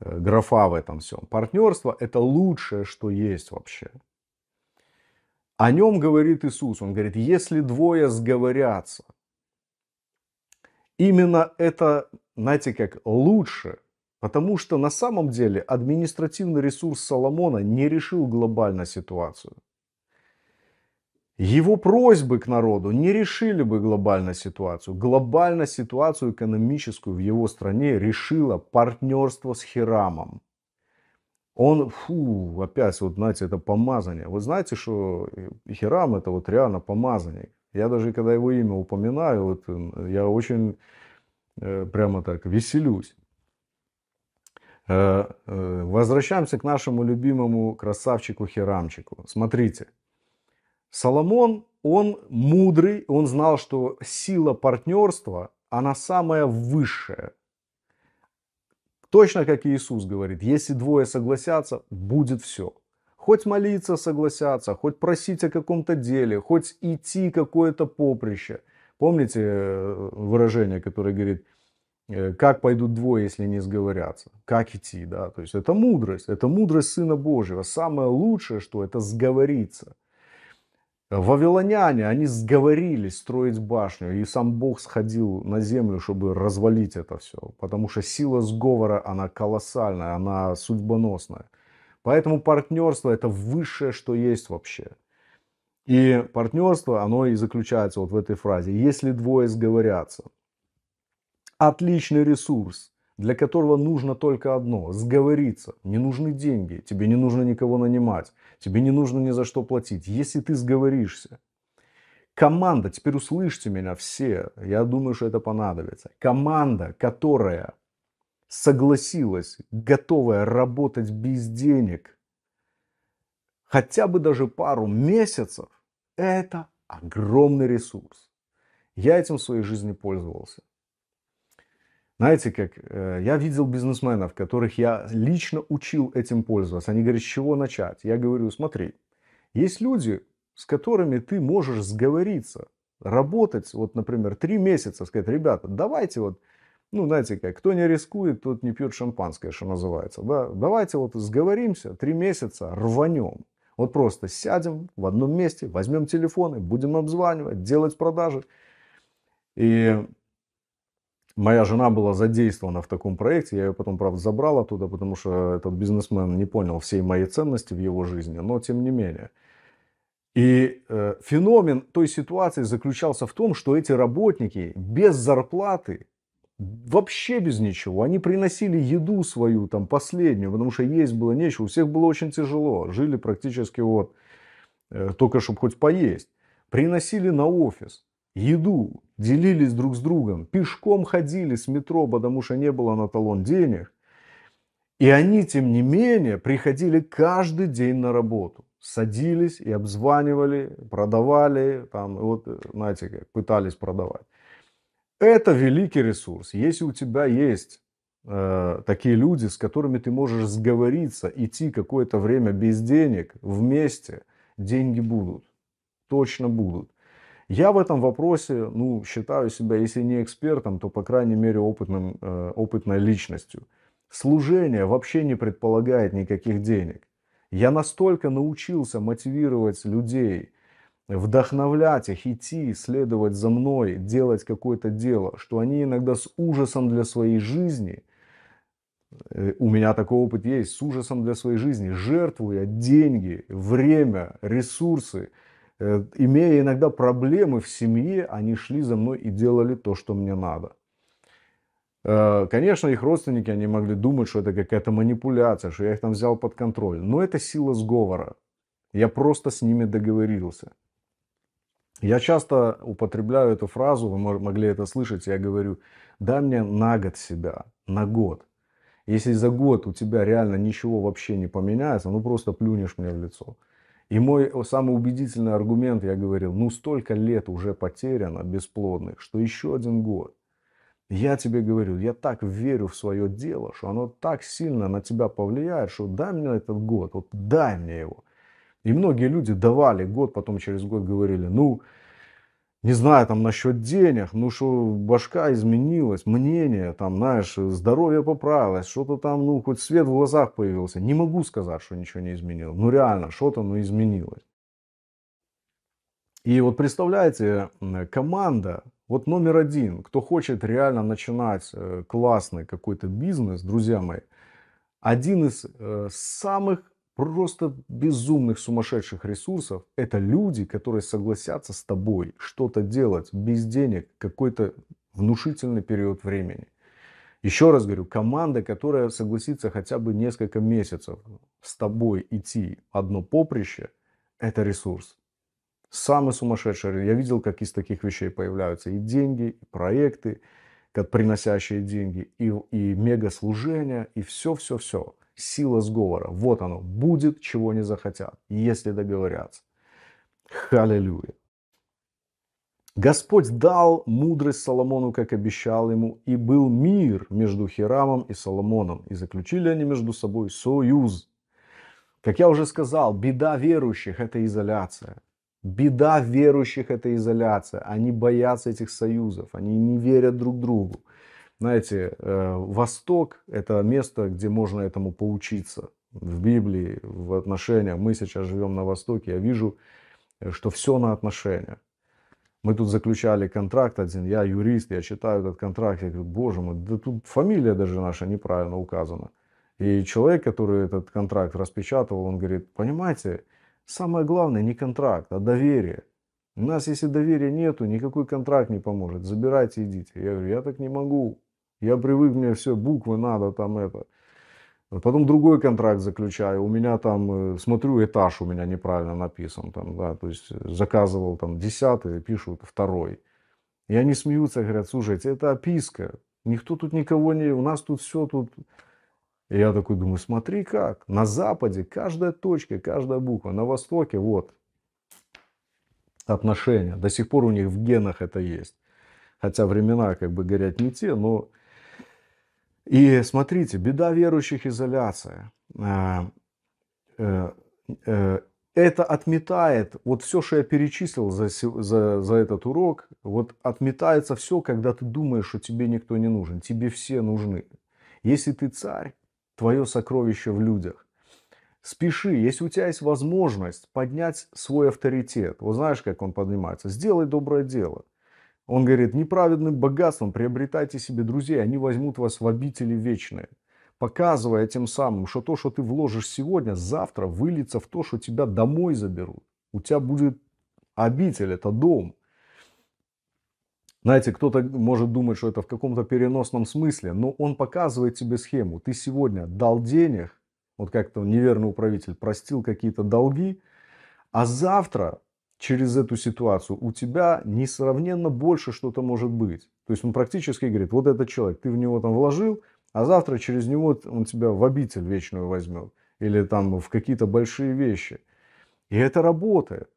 э, графа в этом всем. Партнерство это лучшее, что есть вообще. О нем говорит Иисус. Он говорит, если двое сговорятся, именно это, знаете, как лучше. Потому что на самом деле административный ресурс Соломона не решил глобально ситуацию. Его просьбы к народу не решили бы глобально ситуацию. Глобально ситуацию экономическую в его стране решило партнерство с Хирамом он, фу, опять вот, знаете, это помазание. Вы знаете, что э, Хирам это вот реально помазанник. Я даже когда его имя упоминаю, вот, э, я очень э, прямо так веселюсь. Возвращаемся к нашему любимому красавчику Хирамчику. Смотрите, Соломон, он мудрый, он знал, что сила партнерства, она самая высшая – Точно как Иисус говорит, если двое согласятся, будет все. Хоть молиться согласятся, хоть просить о каком-то деле, хоть идти какое-то поприще. Помните э, выражение, которое говорит, э, как пойдут двое, если не сговорятся? Как идти, да? То есть это мудрость, это мудрость Сына Божьего. Самое лучшее, что это сговориться. Вавилоняне, они сговорились строить башню, и сам Бог сходил на землю, чтобы развалить это все, потому что сила сговора, она колоссальная, она судьбоносная. Поэтому партнерство это высшее, что есть вообще. И партнерство, оно и заключается вот в этой фразе. Если двое сговорятся. Отличный ресурс для которого нужно только одно – сговориться. Не нужны деньги, тебе не нужно никого нанимать, тебе не нужно ни за что платить. Если ты сговоришься, команда, теперь услышьте меня все, я думаю, что это понадобится. Команда, которая согласилась, готовая работать без денег, хотя бы даже пару месяцев, это огромный ресурс. Я этим в своей жизни пользовался. Знаете, как э, я видел бизнесменов, которых я лично учил этим пользоваться. Они говорят, с чего начать? Я говорю, смотри, есть люди, с которыми ты можешь сговориться, работать, вот, например, три месяца, сказать, ребята, давайте вот, ну, знаете как, кто не рискует, тот не пьет шампанское, что называется, да, давайте вот сговоримся, три месяца рванем. Вот просто сядем в одном месте, возьмем телефоны, будем обзванивать, делать продажи. И Моя жена была задействована в таком проекте, я ее потом, правда, забрал оттуда, потому что этот бизнесмен не понял всей моей ценности в его жизни, но тем не менее. И э, феномен той ситуации заключался в том, что эти работники без зарплаты, вообще без ничего, они приносили еду свою, там, последнюю, потому что есть было нечего, у всех было очень тяжело, жили практически вот, э, только чтобы хоть поесть, приносили на офис еду, делились друг с другом, пешком ходили с метро, потому что не было на талон денег. И они, тем не менее, приходили каждый день на работу. Садились и обзванивали, продавали, там, вот, знаете, как, пытались продавать. Это великий ресурс. Если у тебя есть э, такие люди, с которыми ты можешь сговориться, идти какое-то время без денег вместе, деньги будут. Точно будут. Я в этом вопросе, ну, считаю себя, если не экспертом, то, по крайней мере, опытным, э, опытной личностью. Служение вообще не предполагает никаких денег. Я настолько научился мотивировать людей, вдохновлять их, идти, следовать за мной, делать какое-то дело, что они иногда с ужасом для своей жизни, э, у меня такой опыт есть, с ужасом для своей жизни, жертвуя деньги, время, ресурсы – Э, имея иногда проблемы в семье, они шли за мной и делали то, что мне надо. Э, конечно, их родственники, они могли думать, что это какая-то манипуляция, что я их там взял под контроль. Но это сила сговора. Я просто с ними договорился. Я часто употребляю эту фразу, вы могли это слышать, я говорю, дай мне на год себя, на год. Если за год у тебя реально ничего вообще не поменяется, ну просто плюнешь мне в лицо. И мой самый убедительный аргумент, я говорил, ну столько лет уже потеряно бесплодных, что еще один год. Я тебе говорю, я так верю в свое дело, что оно так сильно на тебя повлияет, что дай мне этот год, вот дай мне его. И многие люди давали год, потом через год говорили, ну, не знаю, там насчет денег, ну что башка изменилась, мнение, там, знаешь, здоровье поправилось, что-то там, ну, хоть свет в глазах появился. Не могу сказать, что ничего не изменилось. Ну, реально, что-то, ну, изменилось. И вот представляете, команда, вот номер один, кто хочет реально начинать э, классный какой-то бизнес, друзья мои, один из э, самых просто безумных сумасшедших ресурсов, это люди, которые согласятся с тобой что-то делать без денег какой-то внушительный период времени. Еще раз говорю, команда, которая согласится хотя бы несколько месяцев с тобой идти одно поприще, это ресурс. Самый сумасшедший. Я видел, как из таких вещей появляются и деньги, и проекты, как приносящие деньги, и, и мегаслужения, и все-все-все. Сила сговора. Вот оно. Будет, чего не захотят, если договорятся. Халилюя. Господь дал мудрость Соломону, как обещал ему, и был мир между Хирамом и Соломоном, и заключили они между собой союз. Как я уже сказал, беда верующих – это изоляция. Беда верующих – это изоляция. Они боятся этих союзов, они не верят друг другу. Знаете, э, Восток – это место, где можно этому поучиться. В Библии, в отношениях. Мы сейчас живем на Востоке. Я вижу, э, что все на отношения. Мы тут заключали контракт один, я юрист, я читаю этот контракт, я говорю, боже мой, да тут фамилия даже наша неправильно указана. И человек, который этот контракт распечатывал, он говорит, понимаете, самое главное не контракт, а доверие. У нас, если доверия нету, никакой контракт не поможет. Забирайте, идите. Я говорю, я так не могу. Я привык, мне все, буквы надо, там это. Потом другой контракт заключаю, у меня там, э, смотрю, этаж у меня неправильно написан, там, да, то есть э, заказывал там десятый, пишут второй. И они смеются, говорят, слушайте, это описка, никто тут никого не, у нас тут все тут. И я такой думаю, смотри как, на Западе каждая точка, каждая буква, на Востоке вот отношения, до сих пор у них в генах это есть. Хотя времена как бы горят не те, но и смотрите, беда верующих изоляция. А, э, э, это отметает, вот все, что я перечислил за, за, за этот урок, вот отметается все, когда ты думаешь, что тебе никто не нужен, тебе все нужны. Если ты царь, твое сокровище в людях. Спеши, если у тебя есть возможность поднять свой авторитет, вот знаешь, как он поднимается, сделай доброе дело – он говорит, неправедным богатством приобретайте себе друзей, они возьмут вас в обители вечные. Показывая тем самым, что то, что ты вложишь сегодня, завтра выльется в то, что тебя домой заберут. У тебя будет обитель, это дом. Знаете, кто-то может думать, что это в каком-то переносном смысле, но он показывает тебе схему. Ты сегодня дал денег, вот как-то неверный управитель простил какие-то долги, а завтра через эту ситуацию, у тебя несравненно больше что-то может быть. То есть он практически говорит, вот этот человек, ты в него там вложил, а завтра через него он тебя в обитель вечную возьмет. Или там в какие-то большие вещи. И это работает.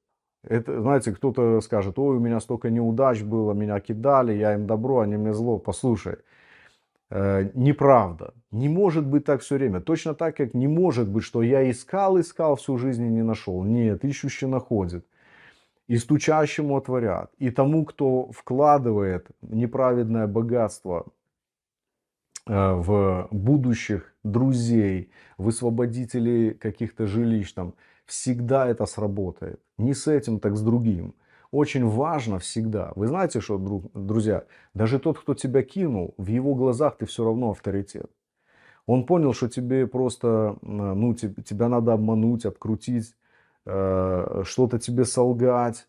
Это, знаете, кто-то скажет, ой, у меня столько неудач было, меня кидали, я им добро, они мне зло. Послушай, э, неправда. Не может быть так все время. Точно так, как не может быть, что я искал, искал всю жизнь и не нашел. Нет, ищущий находит и стучащему отворят, и тому, кто вкладывает неправедное богатство э, в будущих друзей, в освободителей каких-то жилищ, там, всегда это сработает. Не с этим, так с другим. Очень важно всегда. Вы знаете, что, друзья, даже тот, кто тебя кинул, в его глазах ты все равно авторитет. Он понял, что тебе просто, ну, тебя надо обмануть, обкрутить, Э, что-то тебе солгать,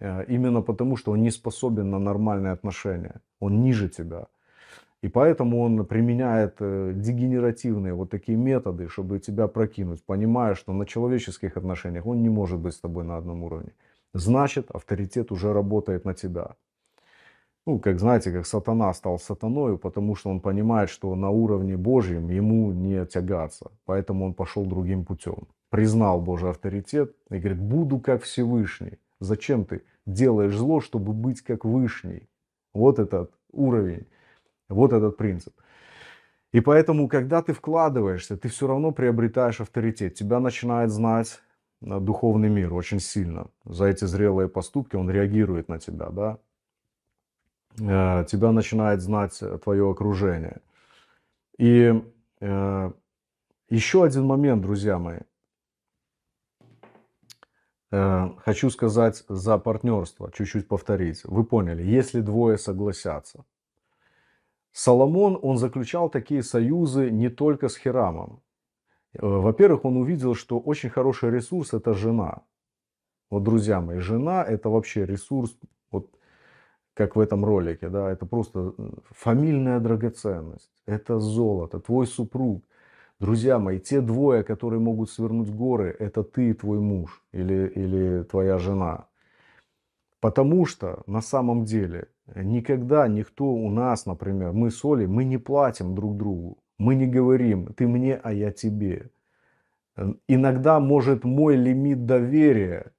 э, именно потому, что он не способен на нормальные отношения, он ниже тебя. И поэтому он применяет э, дегенеративные вот такие методы, чтобы тебя прокинуть, понимая, что на человеческих отношениях он не может быть с тобой на одном уровне. Значит, авторитет уже работает на тебя. Ну, как знаете, как сатана стал сатаною, потому что он понимает, что на уровне Божьем ему не тягаться. Поэтому он пошел другим путем признал Божий авторитет и говорит, буду как Всевышний. Зачем ты делаешь зло, чтобы быть как Вышний? Вот этот уровень, вот этот принцип. И поэтому, когда ты вкладываешься, ты все равно приобретаешь авторитет. Тебя начинает знать э, духовный мир очень сильно. За эти зрелые поступки он реагирует на тебя, да. Э, тебя начинает знать э, твое окружение. И еще один момент, друзья мои. Э, хочу сказать за партнерство, чуть-чуть повторить. Вы поняли, если двое согласятся. Соломон, он заключал такие союзы не только с Хирамом. Э, во-первых, он увидел, что очень хороший ресурс – это жена. Вот, друзья мои, жена – это вообще ресурс, вот как в этом ролике, да, это просто э, фамильная драгоценность, это золото, твой супруг. Друзья мои, те двое, которые могут свернуть горы, это ты и твой муж или, или твоя жена. Потому что на самом деле никогда никто у нас, например, мы с Олей, мы не платим друг другу. Мы не говорим «ты мне, а я тебе». Иногда может мой лимит доверия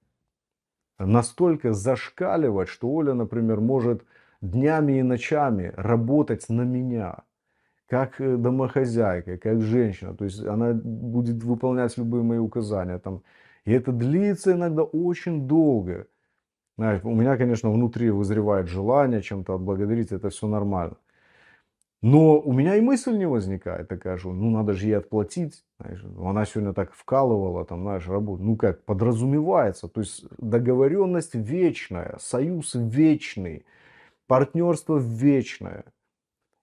настолько зашкаливать, что Оля, например, может днями и ночами работать на меня – как э, домохозяйка, как женщина. То есть она будет выполнять любые мои указания. Там. И это длится иногда очень долго. Знаешь, у меня, конечно, внутри вызревает желание чем-то отблагодарить, это все нормально. Но у меня и мысль не возникает такая же, ну надо же ей отплатить. Знаешь, ну, она сегодня так вкалывала, там, знаешь, работу. Ну как, подразумевается. То есть договоренность вечная, союз вечный, партнерство вечное.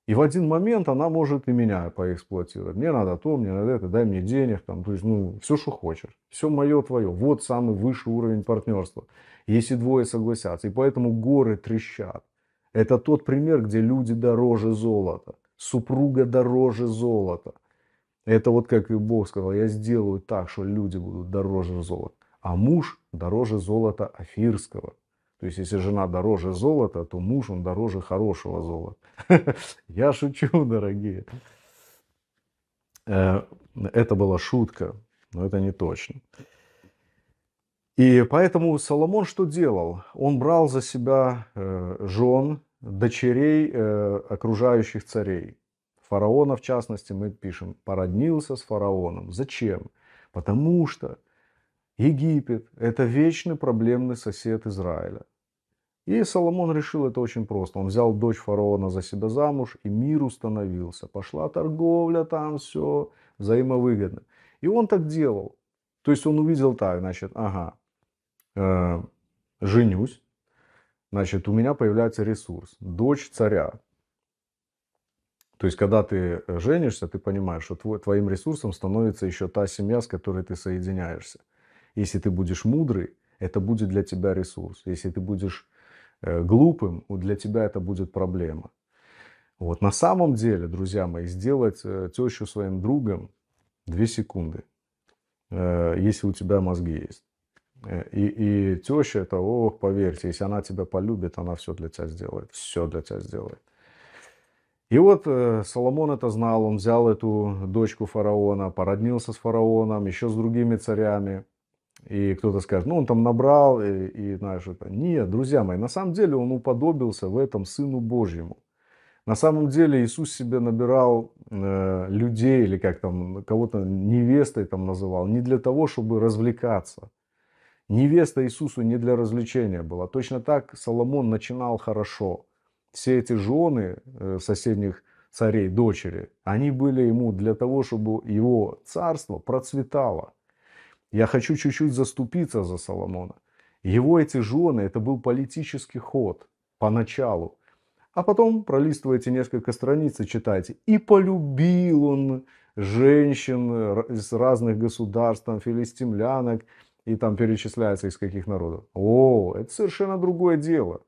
И в один момент она может и меня поэксплуатировать. Мне надо то, мне надо это, дай мне денег, там, то есть, ну, все, что хочешь. Все мое, твое. Вот самый высший уровень партнерства. Если двое согласятся. И поэтому горы трещат. Это тот пример, где люди дороже золота. Супруга дороже золота. Это вот как и Бог сказал, я сделаю так, что люди будут дороже золота. А муж дороже золота афирского. То есть, если жена дороже золота, то муж, он дороже хорошего золота. Я шучу, дорогие. Э, это была шутка, но это не точно. И поэтому Соломон что делал? Он брал за себя э, жен, дочерей э, окружающих царей. Фараона, в частности, мы пишем, породнился с фараоном. Зачем? Потому что Египет – это вечный проблемный сосед Израиля. И Соломон решил это очень просто. Он взял дочь фараона за себя замуж, и мир установился. Пошла торговля, там все взаимовыгодно. И он так делал. То есть он увидел так, значит, ага, э, женюсь, значит, у меня появляется ресурс. Дочь царя. То есть, когда ты женишься, ты понимаешь, что твой, твоим ресурсом становится еще та семья, с которой ты соединяешься. Если ты будешь мудрый, это будет для тебя ресурс. Если ты будешь э, глупым, для тебя это будет проблема. Вот на самом деле, друзья мои, сделать э, тещу своим другом две секунды, э, если у тебя мозги есть. И, и теща это, ох, поверьте, если она тебя полюбит, она все для тебя сделает. Все для тебя сделает. И вот Соломон это знал, он взял эту дочку фараона, породнился с фараоном, еще с другими царями – и кто-то скажет, ну он там набрал и, и знаешь, это. Нет, друзья мои, на самом деле он уподобился в этом Сыну Божьему. На самом деле Иисус себе набирал э, людей или как там кого-то невестой там называл не для того, чтобы развлекаться. Невеста Иисусу не для развлечения была. Точно так Соломон начинал хорошо. Все эти жены э, соседних царей, дочери, они были ему для того, чтобы его царство процветало – я хочу чуть-чуть заступиться за Соломона. Его эти жены, это был политический ход поначалу. А потом пролистываете несколько страниц и читаете. И полюбил он женщин из разных государств, там, филистимлянок, и там перечисляется из каких народов. О, это совершенно другое дело.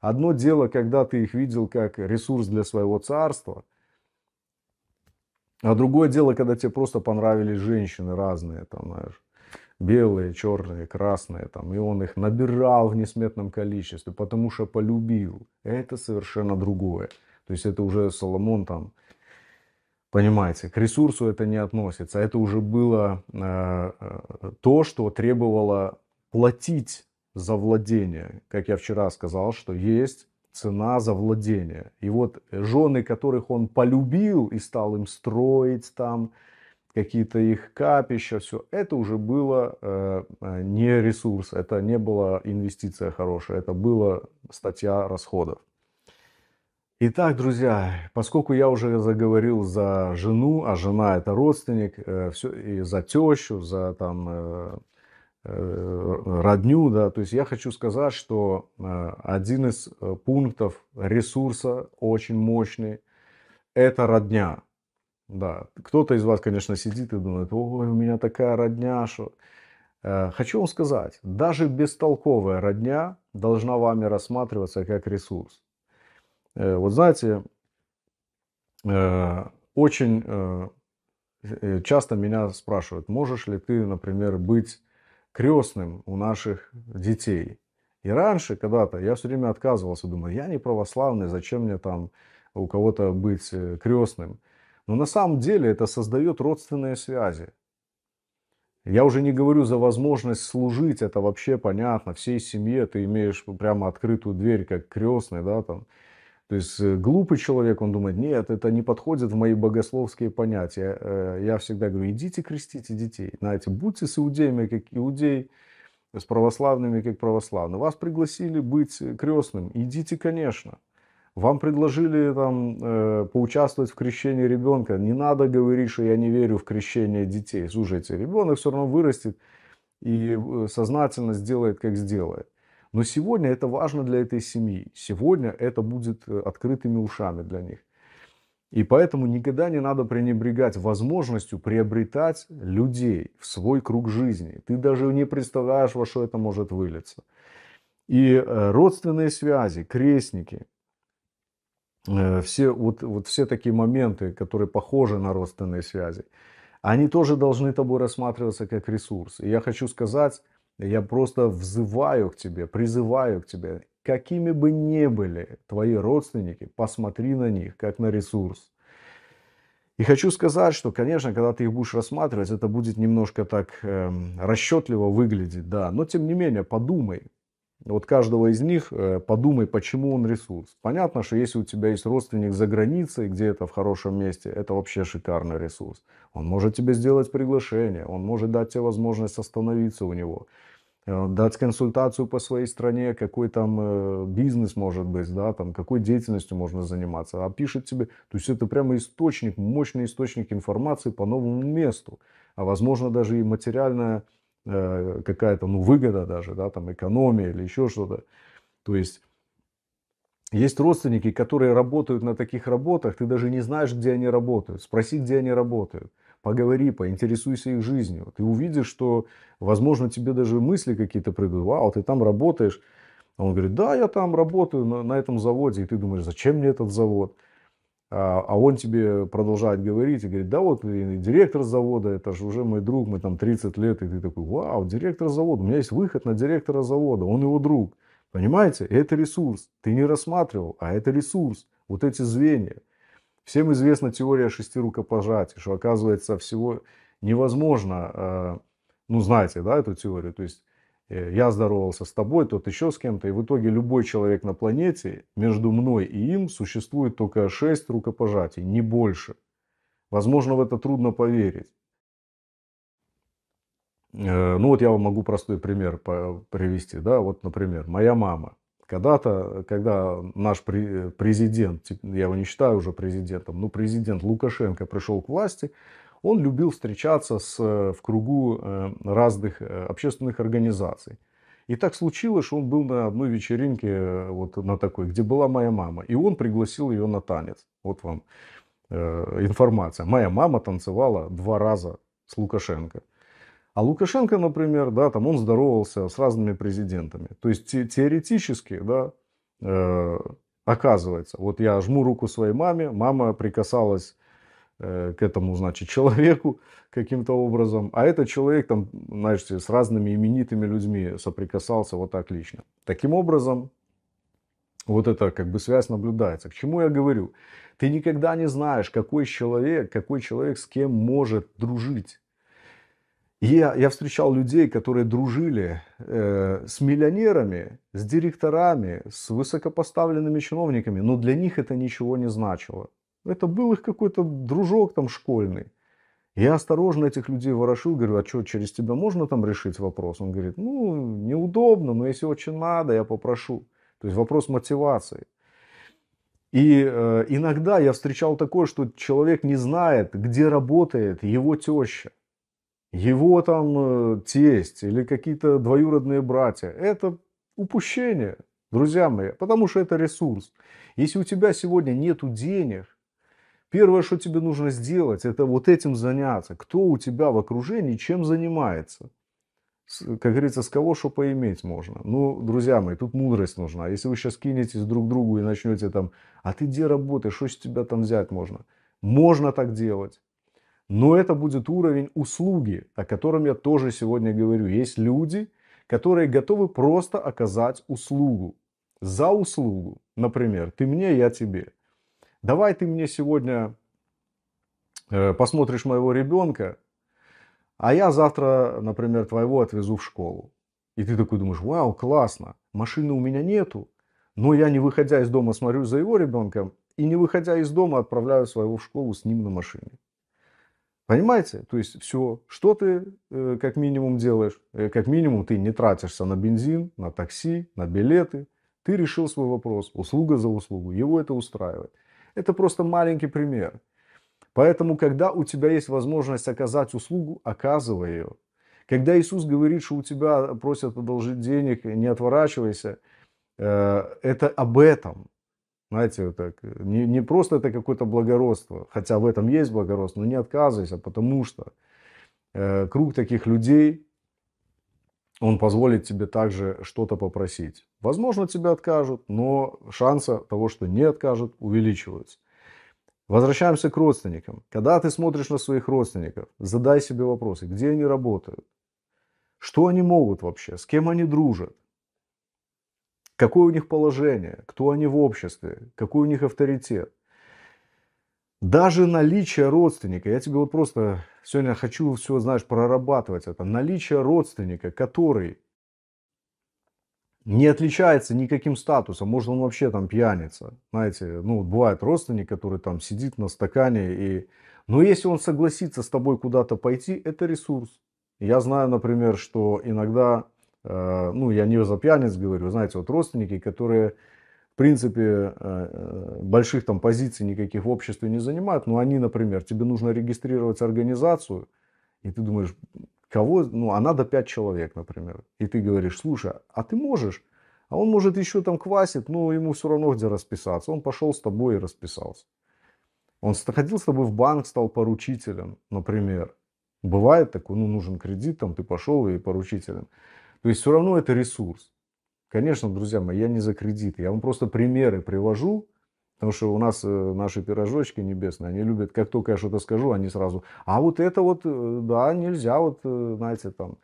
Одно дело, когда ты их видел как ресурс для своего царства, а другое дело, когда тебе просто понравились женщины разные, там, знаешь белые, черные, красные, там, и он их набирал в несметном количестве, потому что полюбил. Это совершенно другое. То есть это уже Соломон там, понимаете, к ресурсу это не относится. Это уже было э, э то, что требовало платить за владение. Как я вчера сказал, что есть цена за владение. И вот жены, которых он полюбил и стал им строить там, какие-то их капища, все. Это уже было э, э, не ресурс, это не была инвестиция хорошая, это была статья расходов. Итак, друзья, поскольку я уже заговорил за жену, а жена это родственник, э, все, и за тещу, за там э, э, родню, да, то есть я хочу сказать, что э, один из э, пунктов ресурса очень мощный, это родня. Да, кто-то из вас, конечно, сидит и думает, ой, у меня такая родня, что... Э, хочу вам сказать, даже бестолковая родня должна вами рассматриваться как ресурс. Э, вот знаете, э, очень часто меня спрашивают, можешь ли ты, например, быть крестным у наших детей. И раньше, когда-то, я все время отказывался, думаю, я не православный, зачем мне там у кого-то быть крестным. Но на самом деле это создает родственные связи. Я уже не говорю за возможность служить, это вообще понятно. Всей семье ты имеешь прямо открытую дверь, как крестный, да, там. То есть э, глупый человек, он думает, нет, это не подходит в мои богословские понятия. Э, я всегда говорю, идите крестите детей. Знаете, будьте с иудеями, как иудей, с православными, как православные. Вас пригласили быть э, крестным, идите, конечно. Вам предложили там, э, поучаствовать в крещении ребенка. Не надо говорить, что я не верю в крещение детей. Слушайте, ребенок все равно вырастет и э, сознательно сделает, как сделает. Но сегодня это важно для этой семьи. Сегодня это будет э, открытыми ушами для них. И поэтому никогда не надо пренебрегать возможностью приобретать людей в свой круг жизни. Ты даже не представляешь, во что это может вылиться. И э, родственные связи, крестники – Э, все, вот, вот все такие моменты, которые похожи на родственные связи, они тоже должны тобой рассматриваться как ресурс. И я хочу сказать, я просто взываю к тебе, призываю к тебе, какими бы ни были твои родственники, посмотри на них, как на ресурс. И хочу сказать, что, конечно, когда ты их будешь рассматривать, это будет немножко так э, эм, расчетливо выглядеть, да. Но, тем не менее, подумай, вот каждого из них э, подумай, почему он ресурс. Понятно, что если у тебя есть родственник за границей, где-то в хорошем месте, это вообще шикарный ресурс. Он может тебе сделать приглашение, он может дать тебе возможность остановиться у него, э, дать консультацию по своей стране, какой там э, бизнес может быть, да, там, какой деятельностью можно заниматься, а пишет тебе. То есть это прямо источник, мощный источник информации по новому месту, а возможно даже и материальная Э, какая-то ну, выгода даже, да, там экономия или еще что-то. То есть есть родственники, которые работают на таких работах, ты даже не знаешь, где они работают. Спроси, где они работают. Поговори, поинтересуйся их жизнью. Ты увидишь, что, возможно, тебе даже мысли какие-то придут. Вау, ты там работаешь. А он говорит, да, я там работаю на, на этом заводе. И ты думаешь, зачем мне этот завод? А, а он тебе продолжает говорить и говорит, да вот и директор завода, это же уже мой друг, мы там 30 лет, и ты такой, вау, директор завода, у меня есть выход на директора завода, он его друг. Понимаете, это ресурс, ты не рассматривал, а это ресурс, вот эти звенья. Всем известна теория шести рукопожатий, что оказывается всего невозможно, э, ну знаете, да, эту теорию, то есть Э, я здоровался с тобой, тот еще с кем-то. И в итоге любой человек на планете, между мной и им существует только шесть рукопожатий, не больше. Возможно, в это трудно поверить. Э, ну вот я вам могу простой пример привести. Да? Вот, например, моя мама. Когда-то, когда наш э, президент, я его не считаю уже президентом, но президент Лукашенко пришел к власти, он любил встречаться с, э, в кругу э, разных э, общественных организаций. И так случилось, что он был на одной вечеринке, вот на такой, где была моя мама. И он пригласил ее на танец. Вот вам информация. Моя мама танцевала два раза с Лукашенко. А Лукашенко, например, да, там он здоровался с разными президентами. То есть теоретически, да, э, оказывается, вот я жму руку своей маме, мама прикасалась Э, к этому, значит, человеку каким-то образом. А этот человек там, знаете, с разными именитыми людьми соприкасался вот так лично. Таким образом, вот эта как бы связь наблюдается. К чему я говорю? Ты никогда не знаешь, какой человек, какой человек с кем может дружить. я, я встречал людей, которые дружили э, с миллионерами, с директорами, с высокопоставленными чиновниками, но для них это ничего не значило. Это был их какой-то дружок там школьный. Я осторожно этих людей ворошил, говорю, а что, через тебя можно там решить вопрос? Он говорит, ну, неудобно, но если очень надо, я попрошу. То есть вопрос мотивации. И э, иногда я встречал такое, что человек не знает, где работает его теща, его там э, тесть или какие-то двоюродные братья. Это упущение, друзья мои, потому что это ресурс. Если у тебя сегодня нет денег, Первое, что тебе нужно сделать, это вот этим заняться. Кто у тебя в окружении чем занимается? Как говорится, с кого что поиметь можно. Ну, друзья мои, тут мудрость нужна. Если вы сейчас кинетесь друг к другу и начнете там, а ты где работаешь, что с тебя там взять можно? Можно так делать. Но это будет уровень услуги, о котором я тоже сегодня говорю. Есть люди, которые готовы просто оказать услугу. За услугу. Например, ты мне, я тебе давай ты мне сегодня э, посмотришь моего ребенка, а я завтра, например, твоего отвезу в школу. И ты такой думаешь, вау, классно, машины у меня нету, но я не выходя из дома смотрю за его ребенком и не выходя из дома отправляю своего в школу с ним на машине. Понимаете? То есть все, что ты э, как минимум делаешь, э, как минимум ты не тратишься на бензин, на такси, на билеты. Ты решил свой вопрос, услуга за услугу, его это устраивает. Это просто маленький пример. Поэтому, когда у тебя есть возможность оказать услугу, оказывай ее. Когда Иисус говорит, что у тебя просят одолжить денег, не отворачивайся, э, это об этом. Знаете, вот так. Не, не просто это какое-то благородство, хотя в этом есть благородство, но не отказывайся, потому что э, круг таких людей он позволит тебе также что-то попросить. Возможно, тебя откажут, но шансы того, что не откажут, увеличиваются. Возвращаемся к родственникам. Когда ты смотришь на своих родственников, задай себе вопросы, где они работают, что они могут вообще, с кем они дружат, какое у них положение, кто они в обществе, какой у них авторитет. Даже наличие родственника, я тебе вот просто сегодня хочу все, знаешь, прорабатывать это. Наличие родственника, который не отличается никаким статусом, может он вообще там пьяница. Знаете, ну бывает родственник, который там сидит на стакане и... Но если он согласится с тобой куда-то пойти, это ресурс. Я знаю, например, что иногда, э, ну я не за пьяниц говорю, знаете, вот родственники, которые в принципе, э, э, больших там позиций никаких в обществе не занимают, но они, например, тебе нужно регистрировать организацию, и ты думаешь, кого, ну, она до 5 человек, например. И ты говоришь, слушай, а ты можешь? А он, может, еще там квасит, но ему все равно где расписаться. Он пошел с тобой и расписался. Он ходил с тобой в банк, стал поручителем, например. Бывает такой, ну, нужен кредит, там ты пошел и поручителем. То есть все равно это ресурс. Конечно, друзья мои, я не за кредиты. Я вам просто примеры привожу, потому что у нас э, наши пирожочки небесные, они любят, как только я что-то скажу, они сразу, а вот это вот, э, да, нельзя, вот, э, знаете, там.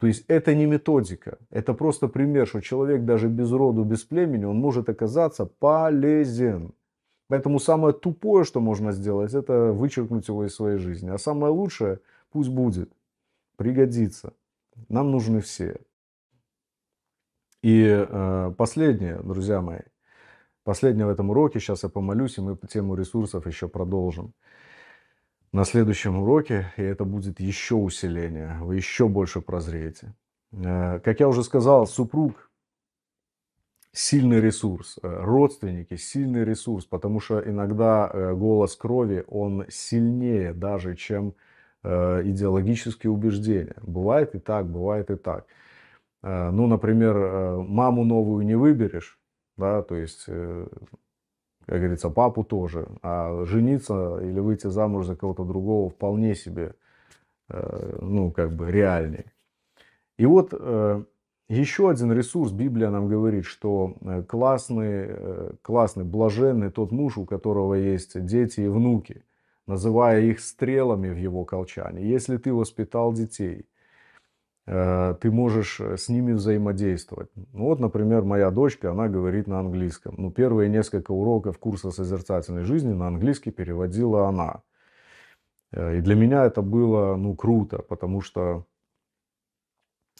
То есть это не методика, это просто пример, что человек даже без роду, без племени, он может оказаться полезен. Поэтому самое тупое, что можно сделать, это вычеркнуть его из своей жизни. А самое лучшее, пусть будет, пригодится. Нам нужны все. И э, последнее, друзья мои, последнее в этом уроке, сейчас я помолюсь, и мы тему ресурсов еще продолжим. На следующем уроке, и это будет еще усиление, вы еще больше прозреете. Э, как я уже сказал, супруг – сильный ресурс, э, родственники – сильный ресурс, потому что иногда голос крови, он сильнее даже, чем идеологические убеждения. Бывает и так, бывает и так. Э, ну, например, э, маму новую не выберешь, да, то есть, э, как говорится, папу тоже, а жениться или выйти замуж за кого-то другого вполне себе, ну, как бы реальнее. И вот еще один ресурс, Библия нам говорит, что классный, классный, блаженный тот муж, у которого есть дети и внуки, называя их стрелами в его колчане. Если ты воспитал детей – Э, ты можешь э, с ними взаимодействовать. Ну, вот, например, моя дочка, она говорит на английском. Ну, первые несколько уроков курса созерцательной жизни на английский переводила она. Э, и для меня это было, ну, круто, потому что,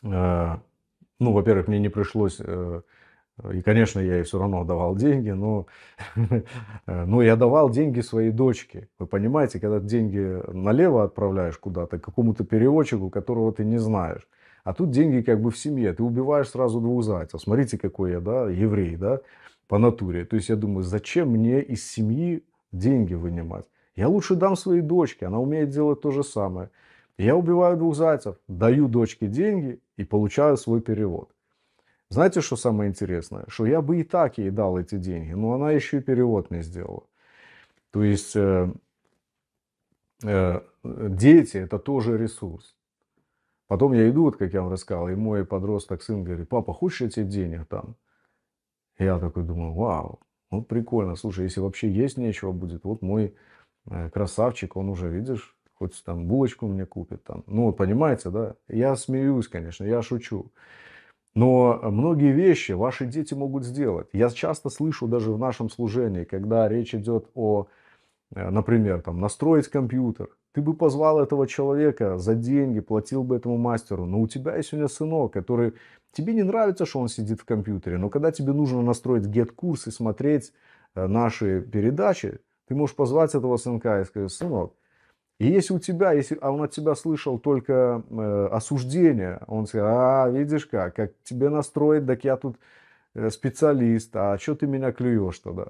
ну, во-первых, мне не пришлось и, конечно, я ей все равно давал деньги, но, но я давал деньги своей дочке. Вы понимаете, когда деньги налево отправляешь куда-то, к какому-то переводчику, которого ты не знаешь. А тут деньги как бы в семье. Ты убиваешь сразу двух зайцев. Смотрите, какой я, да, еврей, да, по натуре. То есть я думаю, зачем мне из семьи деньги вынимать? Я лучше дам своей дочке, она умеет делать то же самое. Я убиваю двух зайцев, даю дочке деньги и получаю свой перевод. Знаете, что самое интересное? Что я бы и так ей дал эти деньги, но она еще и перевод не сделала. То есть э, э, дети это тоже ресурс. Потом я иду, вот как я вам рассказал, и мой подросток сын говорит, папа, хочешь эти тебе денег там? Я такой думаю, вау, ну прикольно, слушай, если вообще есть нечего будет, вот мой э, красавчик, он уже, видишь, хоть там булочку мне купит там. Ну, вот понимаете, да? Я смеюсь, конечно, я шучу. Но многие вещи ваши дети могут сделать. Я часто слышу даже в нашем служении, когда речь идет о, э, например, там, настроить компьютер. Ты бы позвал этого человека за деньги, платил бы этому мастеру. Но у тебя есть у меня сынок, который... Тебе не нравится, что он сидит в компьютере, но когда тебе нужно настроить get-курс и смотреть э, наши передачи, ты можешь позвать этого сынка и сказать, сынок, и если у тебя, если а он от тебя слышал только э, осуждение, он сказал, а, видишь как, как тебе настроить, так я тут э, специалист, а что ты меня клюешь тогда?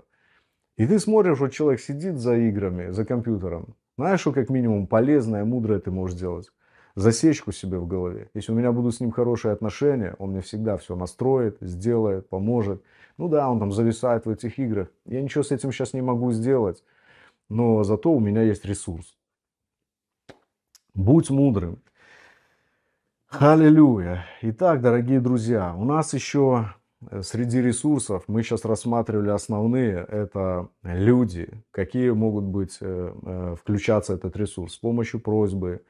И ты смотришь, вот человек сидит за играми, за компьютером. Знаешь, что как минимум полезное, мудрое ты можешь делать? Засечку себе в голове. Если у меня будут с ним хорошие отношения, он мне всегда все настроит, сделает, поможет. Ну да, он там зависает в этих играх. Я ничего с этим сейчас не могу сделать. Но зато у меня есть ресурс. Будь мудрым. Аллилуйя. Итак, дорогие друзья, у нас еще э, среди ресурсов, мы сейчас рассматривали основные, это люди, какие могут быть, э, э, включаться этот ресурс с помощью просьбы,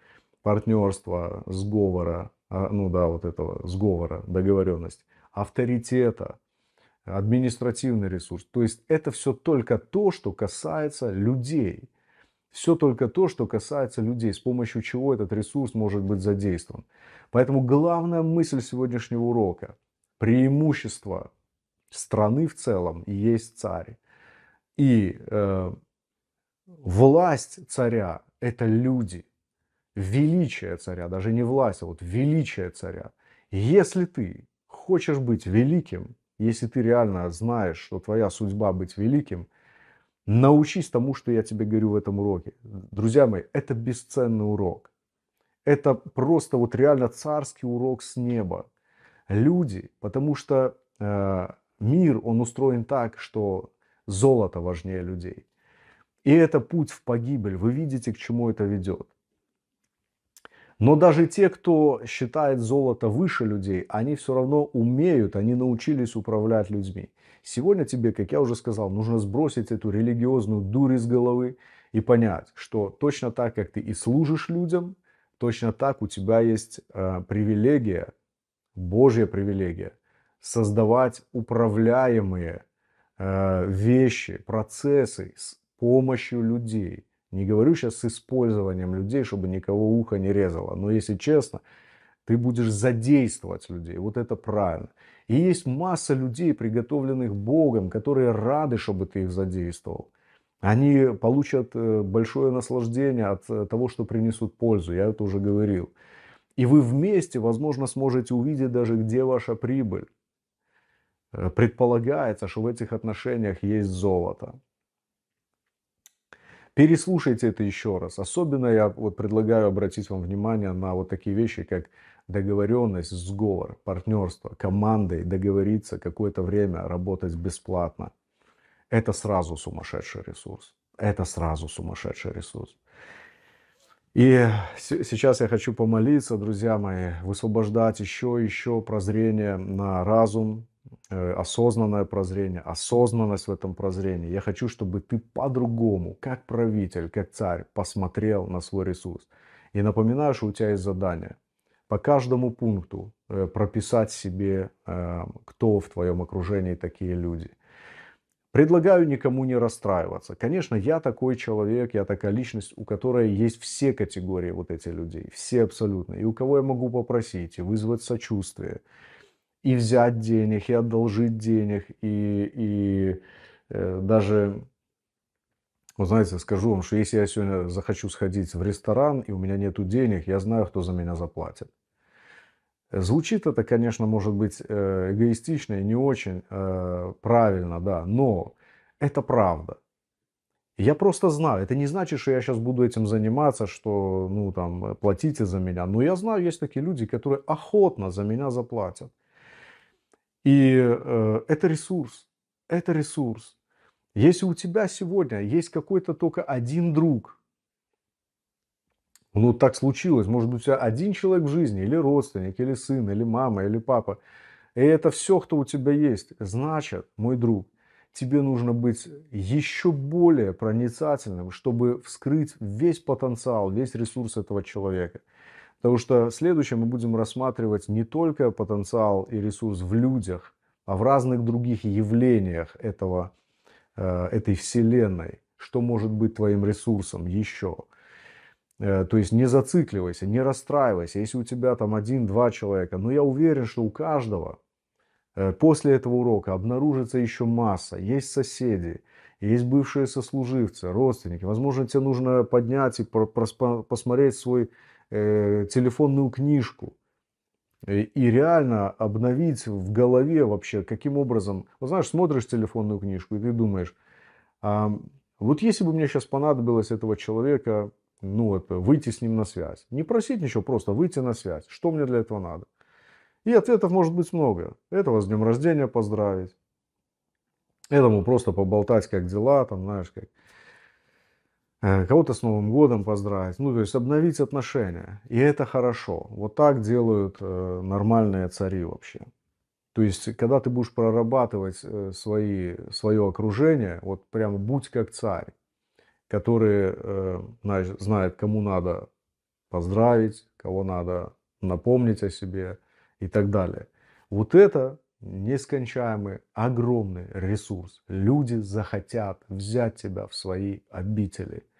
партнерства, сговора, а, ну да, вот этого сговора, договоренность, авторитета, административный ресурс. То есть это все только то, что касается людей все только то, что касается людей, с помощью чего этот ресурс может быть задействован. Поэтому главная мысль сегодняшнего урока – преимущество страны в целом есть царь. И э, власть царя – это люди. Величие царя, даже не власть, а вот величие царя. Если ты хочешь быть великим, если ты реально знаешь, что твоя судьба быть великим – Научись тому, что я тебе говорю в этом уроке. Друзья мои, это бесценный урок. Это просто вот реально царский урок с неба. Люди, потому что э, мир, он устроен так, что золото важнее людей. И это путь в погибель. Вы видите, к чему это ведет. Но даже те, кто считает золото выше людей, они все равно умеют, они научились управлять людьми. Сегодня тебе, как я уже сказал, нужно сбросить эту религиозную дурь из головы и понять, что точно так, как ты и служишь людям, точно так у тебя есть э, привилегия, Божья привилегия, создавать управляемые э, вещи, процессы с помощью людей. Не говорю сейчас с использованием людей, чтобы никого ухо не резало. Но если честно, ты будешь задействовать людей. Вот это правильно. И есть масса людей, приготовленных Богом, которые рады, чтобы ты их задействовал. Они получат э, большое наслаждение от э, того, что принесут пользу. Я это уже говорил. И вы вместе, возможно, сможете увидеть даже, где ваша прибыль. Э, предполагается, что в этих отношениях есть золото. Переслушайте это еще раз. Особенно я вот предлагаю обратить вам внимание на вот такие вещи, как договоренность, сговор, партнерство, командой договориться какое-то время работать бесплатно, это сразу сумасшедший ресурс. Это сразу сумасшедший ресурс. И сейчас я хочу помолиться, друзья мои, высвобождать еще и еще прозрение на разум, э, осознанное прозрение, осознанность в этом прозрении. Я хочу, чтобы ты по-другому, как правитель, как царь, посмотрел на свой ресурс. И напоминаю, что у тебя есть задание по каждому пункту э, прописать себе, э, кто в твоем окружении такие люди. Предлагаю никому не расстраиваться. Конечно, я такой человек, я такая личность, у которой есть все категории вот эти людей, все абсолютно. И у кого я могу попросить, и вызвать сочувствие, и взять денег, и одолжить денег, и, и э, даже вы знаете, скажу вам, что если я сегодня захочу сходить в ресторан, и у меня нет денег, я знаю, кто за меня заплатит. Звучит это, конечно, может быть э, эгоистично и не очень э, правильно, да, но это правда. Я просто знаю. Это не значит, что я сейчас буду этим заниматься, что, ну, там, платите за меня. Но я знаю, есть такие люди, которые охотно за меня заплатят. И э, это ресурс. Это ресурс. Если у тебя сегодня есть какой-то только один друг, ну так случилось, может быть у тебя один человек в жизни, или родственник, или сын, или мама, или папа, и это все, кто у тебя есть, значит, мой друг, тебе нужно быть еще более проницательным, чтобы вскрыть весь потенциал, весь ресурс этого человека. Потому что следующее мы будем рассматривать не только потенциал и ресурс в людях, а в разных других явлениях этого Э, этой вселенной, что может быть твоим ресурсом еще. Э, то есть не зацикливайся, не расстраивайся. Если у тебя там один-два человека, но я уверен, что у каждого э, после этого урока обнаружится еще масса. Есть соседи, есть бывшие сослуживцы, родственники. Возможно, тебе нужно поднять и посмотреть свой телефонную книжку Э, и реально обновить в голове вообще, каким образом. Вот знаешь, смотришь телефонную книжку, и ты думаешь, а, вот если бы мне сейчас понадобилось этого человека, ну, это, выйти с ним на связь. Не просить ничего, просто выйти на связь. Что мне для этого надо? И ответов может быть много. Этого с днем рождения поздравить. Этому просто поболтать, как дела, там, знаешь, как Э, кого-то с Новым годом поздравить, ну, то есть обновить отношения. И это хорошо. Вот так делают э, нормальные цари вообще. То есть, когда ты будешь прорабатывать э, свои, свое окружение, вот прямо будь как царь, который значит, знает, кому надо поздравить, кого надо напомнить о себе и так далее. Вот это нескончаемый, огромный ресурс. Люди захотят взять тебя в свои обители –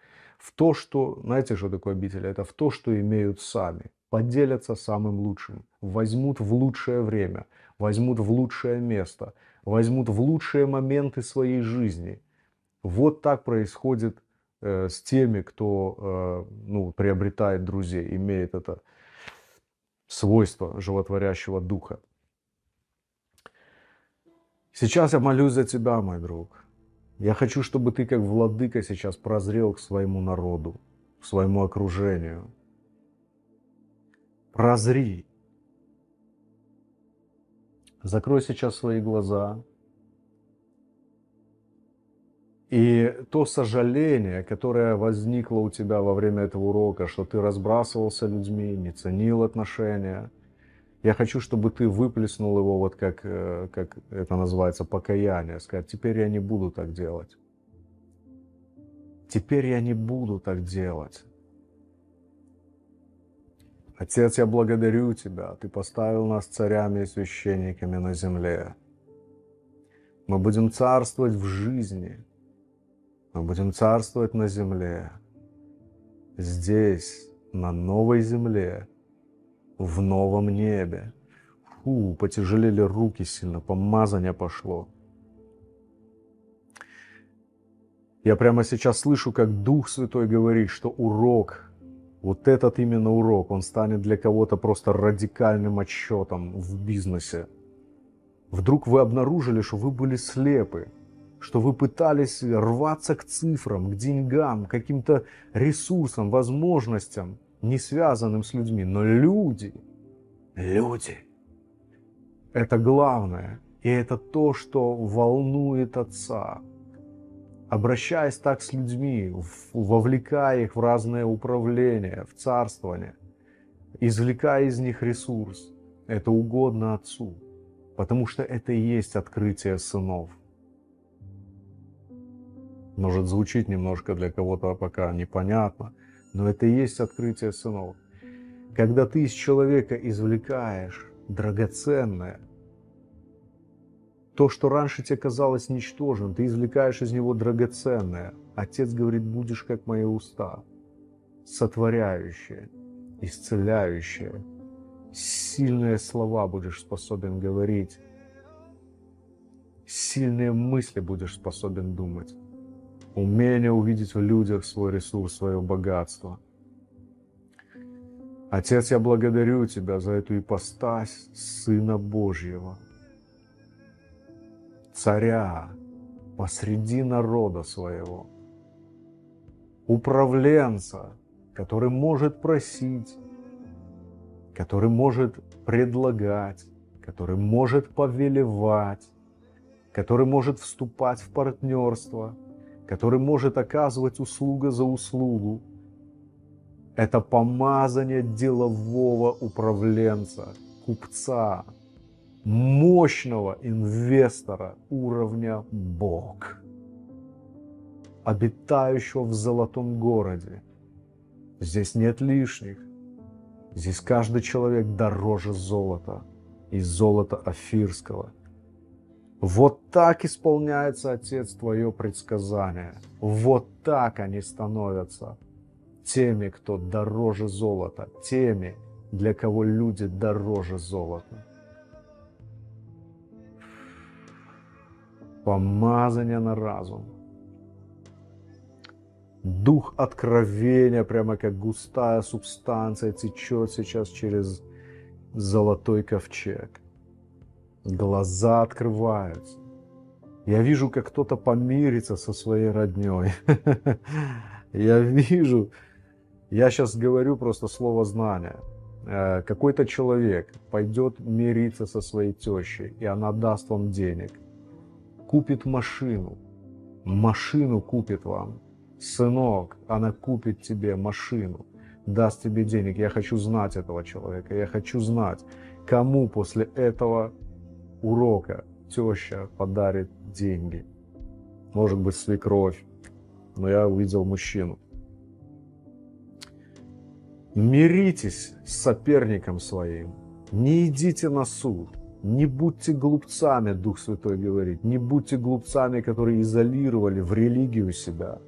в то, что, знаете, что такое обитель? Это в то, что имеют сами. Поделятся самым лучшим. Возьмут в лучшее время. Возьмут в лучшее место. Возьмут в лучшие моменты своей жизни. Вот так происходит э, с теми, кто э, ну, приобретает друзей, имеет это свойство животворящего духа. Сейчас я молюсь за тебя, мой друг. Я хочу, чтобы ты как владыка сейчас прозрел к своему народу, к своему окружению. Прозри. Закрой сейчас свои глаза. И то сожаление, которое возникло у тебя во время этого урока, что ты разбрасывался людьми, не ценил отношения – я хочу, чтобы ты выплеснул его, вот как, э, как это называется, покаяние. Сказать, теперь я не буду так делать. Теперь я не буду так делать. Отец, я благодарю Тебя, Ты поставил нас царями и священниками на земле. Мы будем царствовать в жизни, мы будем царствовать на земле, здесь, на новой земле, в новом небе. Фу, потяжелели руки сильно, помазание пошло. Я прямо сейчас слышу, как Дух Святой говорит, что урок, вот этот именно урок, он станет для кого-то просто радикальным отчетом в бизнесе. Вдруг вы обнаружили, что вы были слепы, что вы пытались рваться к цифрам, к деньгам, к каким-то ресурсам, возможностям, не связанным с людьми, но люди, люди, это главное, и это то, что волнует Отца. Обращаясь так с людьми, вовлекая их в разное управление, в царствование, извлекая из них ресурс, это угодно Отцу, потому что это и есть открытие сынов. Может, звучит немножко для кого-то пока непонятно – но это и есть открытие сынов. Когда ты из человека извлекаешь драгоценное, то, что раньше тебе казалось ничтожным, ты извлекаешь из него драгоценное. Отец говорит, будешь как мои уста, сотворяющие, исцеляющие. Сильные слова будешь способен говорить, сильные мысли будешь способен думать умение увидеть в людях свой ресурс, свое богатство. Отец, я благодарю Тебя за эту ипостась Сына Божьего, Царя посреди народа своего, управленца, который может просить, который может предлагать, который может повелевать, который может вступать в партнерство – который может оказывать услуга за услугу. Это помазание делового управленца, купца, мощного инвестора уровня Бог, обитающего в золотом городе. Здесь нет лишних. Здесь каждый человек дороже золота и золота афирского – вот так исполняется, Отец, Твое предсказание. Вот так они становятся теми, кто дороже золота, теми, для кого люди дороже золота. Помазание на разум. Дух откровения, прямо как густая субстанция, течет сейчас через золотой ковчег глаза открываются. Я вижу, как кто-то помирится со своей родней. Я вижу, я сейчас говорю просто слово знания. Э, какой-то человек пойдет мириться со своей тещей, и она даст вам денег. Купит машину. Машину купит вам. Сынок, она купит тебе машину. Даст тебе денег. Я хочу знать этого человека. Я хочу знать, кому после этого урока теща подарит деньги, может быть, свекровь, но я увидел мужчину. Миритесь с соперником своим, не идите на суд, не будьте глупцами, Дух Святой говорит, не будьте глупцами, которые изолировали в религию себя.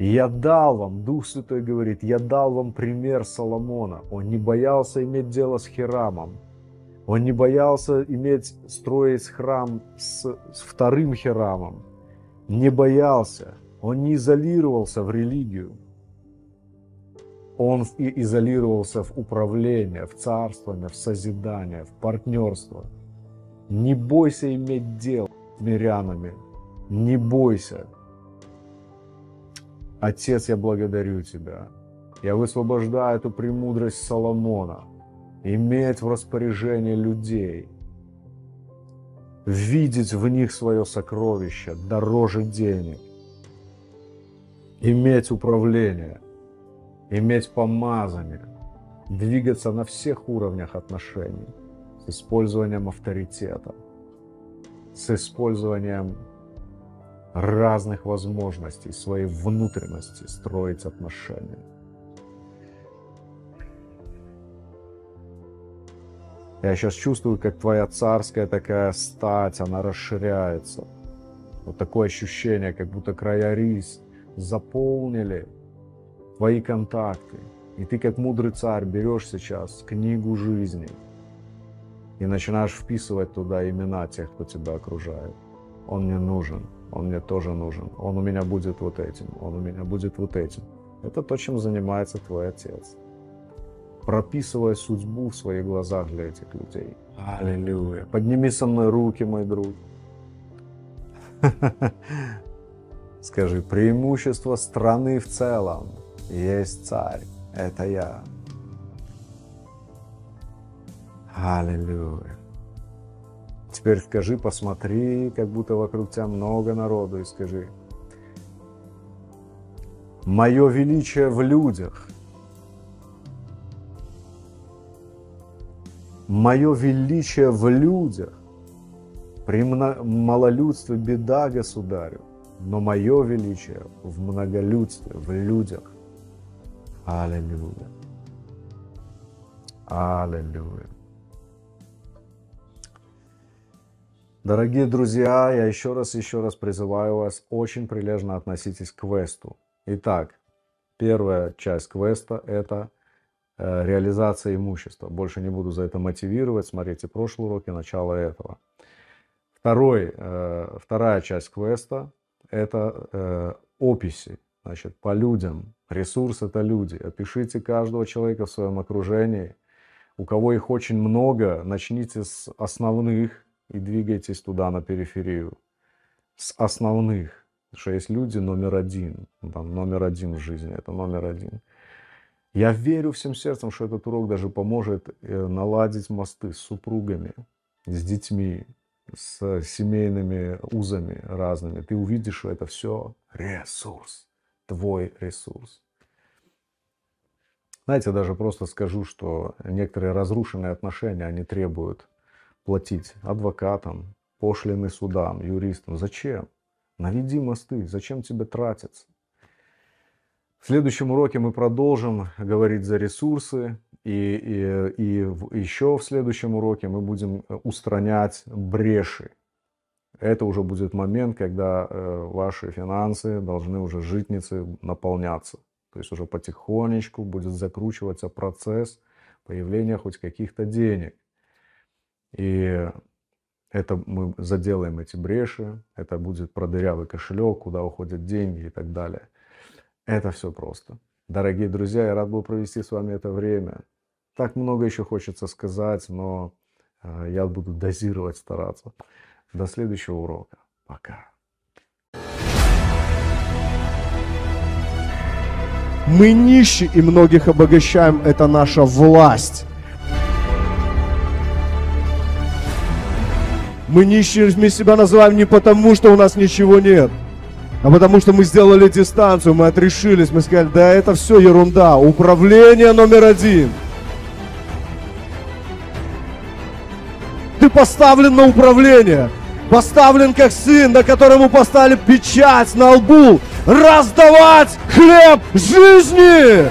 Я дал вам, Дух Святой говорит, я дал вам пример Соломона. Он не боялся иметь дело с Херамом. Он не боялся иметь, строить храм с, с вторым херамом. Не боялся. Он не изолировался в религию. Он и изолировался в управление, в царствование, в созидание, в партнерство. Не бойся иметь дел с мирянами. Не бойся. Отец, я благодарю Тебя. Я высвобождаю эту премудрость Соломона – иметь в распоряжении людей, видеть в них свое сокровище дороже денег, иметь управление, иметь помазание, двигаться на всех уровнях отношений с использованием авторитета, с использованием разных возможностей своей внутренности строить отношения. Я сейчас чувствую, как твоя царская такая стать, она расширяется. Вот такое ощущение, как будто края рис заполнили твои контакты. И ты, как мудрый царь, берешь сейчас книгу жизни и начинаешь вписывать туда имена тех, кто тебя окружает. Он мне нужен, он мне тоже нужен, он у меня будет вот этим, он у меня будет вот этим. Это то, чем занимается твой отец прописывая судьбу в своих глазах для этих людей. Аллилуйя. Подними со мной руки, мой друг. Скажи, преимущество страны в целом есть царь. Это я. Аллилуйя. Теперь скажи, посмотри, как будто вокруг тебя много народу, и скажи, мое величие в людях мое величие в людях. При малолюдстве беда, государю, но мое величие в многолюдстве, в людях. Аллилуйя. Аллилуйя. Дорогие друзья, я еще раз, еще раз призываю вас, очень прилежно относитесь к квесту. Итак, первая часть квеста – это – Э, реализация имущества. Больше не буду за это мотивировать. Смотрите прошлые уроки, начало этого. Второй, э, вторая часть квеста – это э, описи. Значит, по людям. Ресурс – это люди. Опишите каждого человека в своем окружении. У кого их очень много, начните с основных и двигайтесь туда, на периферию. С основных. Потому что есть люди номер один. Там номер один в жизни – это номер один. Я верю всем сердцем, что этот урок даже поможет э, наладить мосты с супругами, с детьми, с семейными узами разными. Ты увидишь, что это все ресурс, твой ресурс. Знаете, даже просто скажу, что некоторые разрушенные отношения, они требуют платить адвокатам, пошлины судам, юристам. Зачем? Наведи мосты, зачем тебе тратиться? В следующем уроке мы продолжим говорить за ресурсы, и, и, и в, еще в следующем уроке мы будем э, устранять бреши. Это уже будет момент, когда э, ваши финансы должны уже житницы наполняться. То есть уже потихонечку будет закручиваться процесс появления хоть каких-то денег. И это мы заделаем эти бреши, это будет продырявый кошелек, куда уходят деньги и так далее. Это все просто. Дорогие друзья, я рад был провести с вами это время. Так много еще хочется сказать, но э, я буду дозировать, стараться. До следующего урока. Пока. Мы нищи и многих обогащаем. Это наша власть. Мы нищими себя называем не потому, что у нас ничего нет а потому что мы сделали дистанцию, мы отрешились, мы сказали, да это все ерунда, управление номер один. Ты поставлен на управление, поставлен как сын, на которому поставили печать на лбу, раздавать хлеб жизни.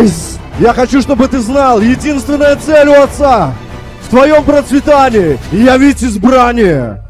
Есть! Я хочу, чтобы ты знал, единственная цель у отца в твоем процветании, явить избрание.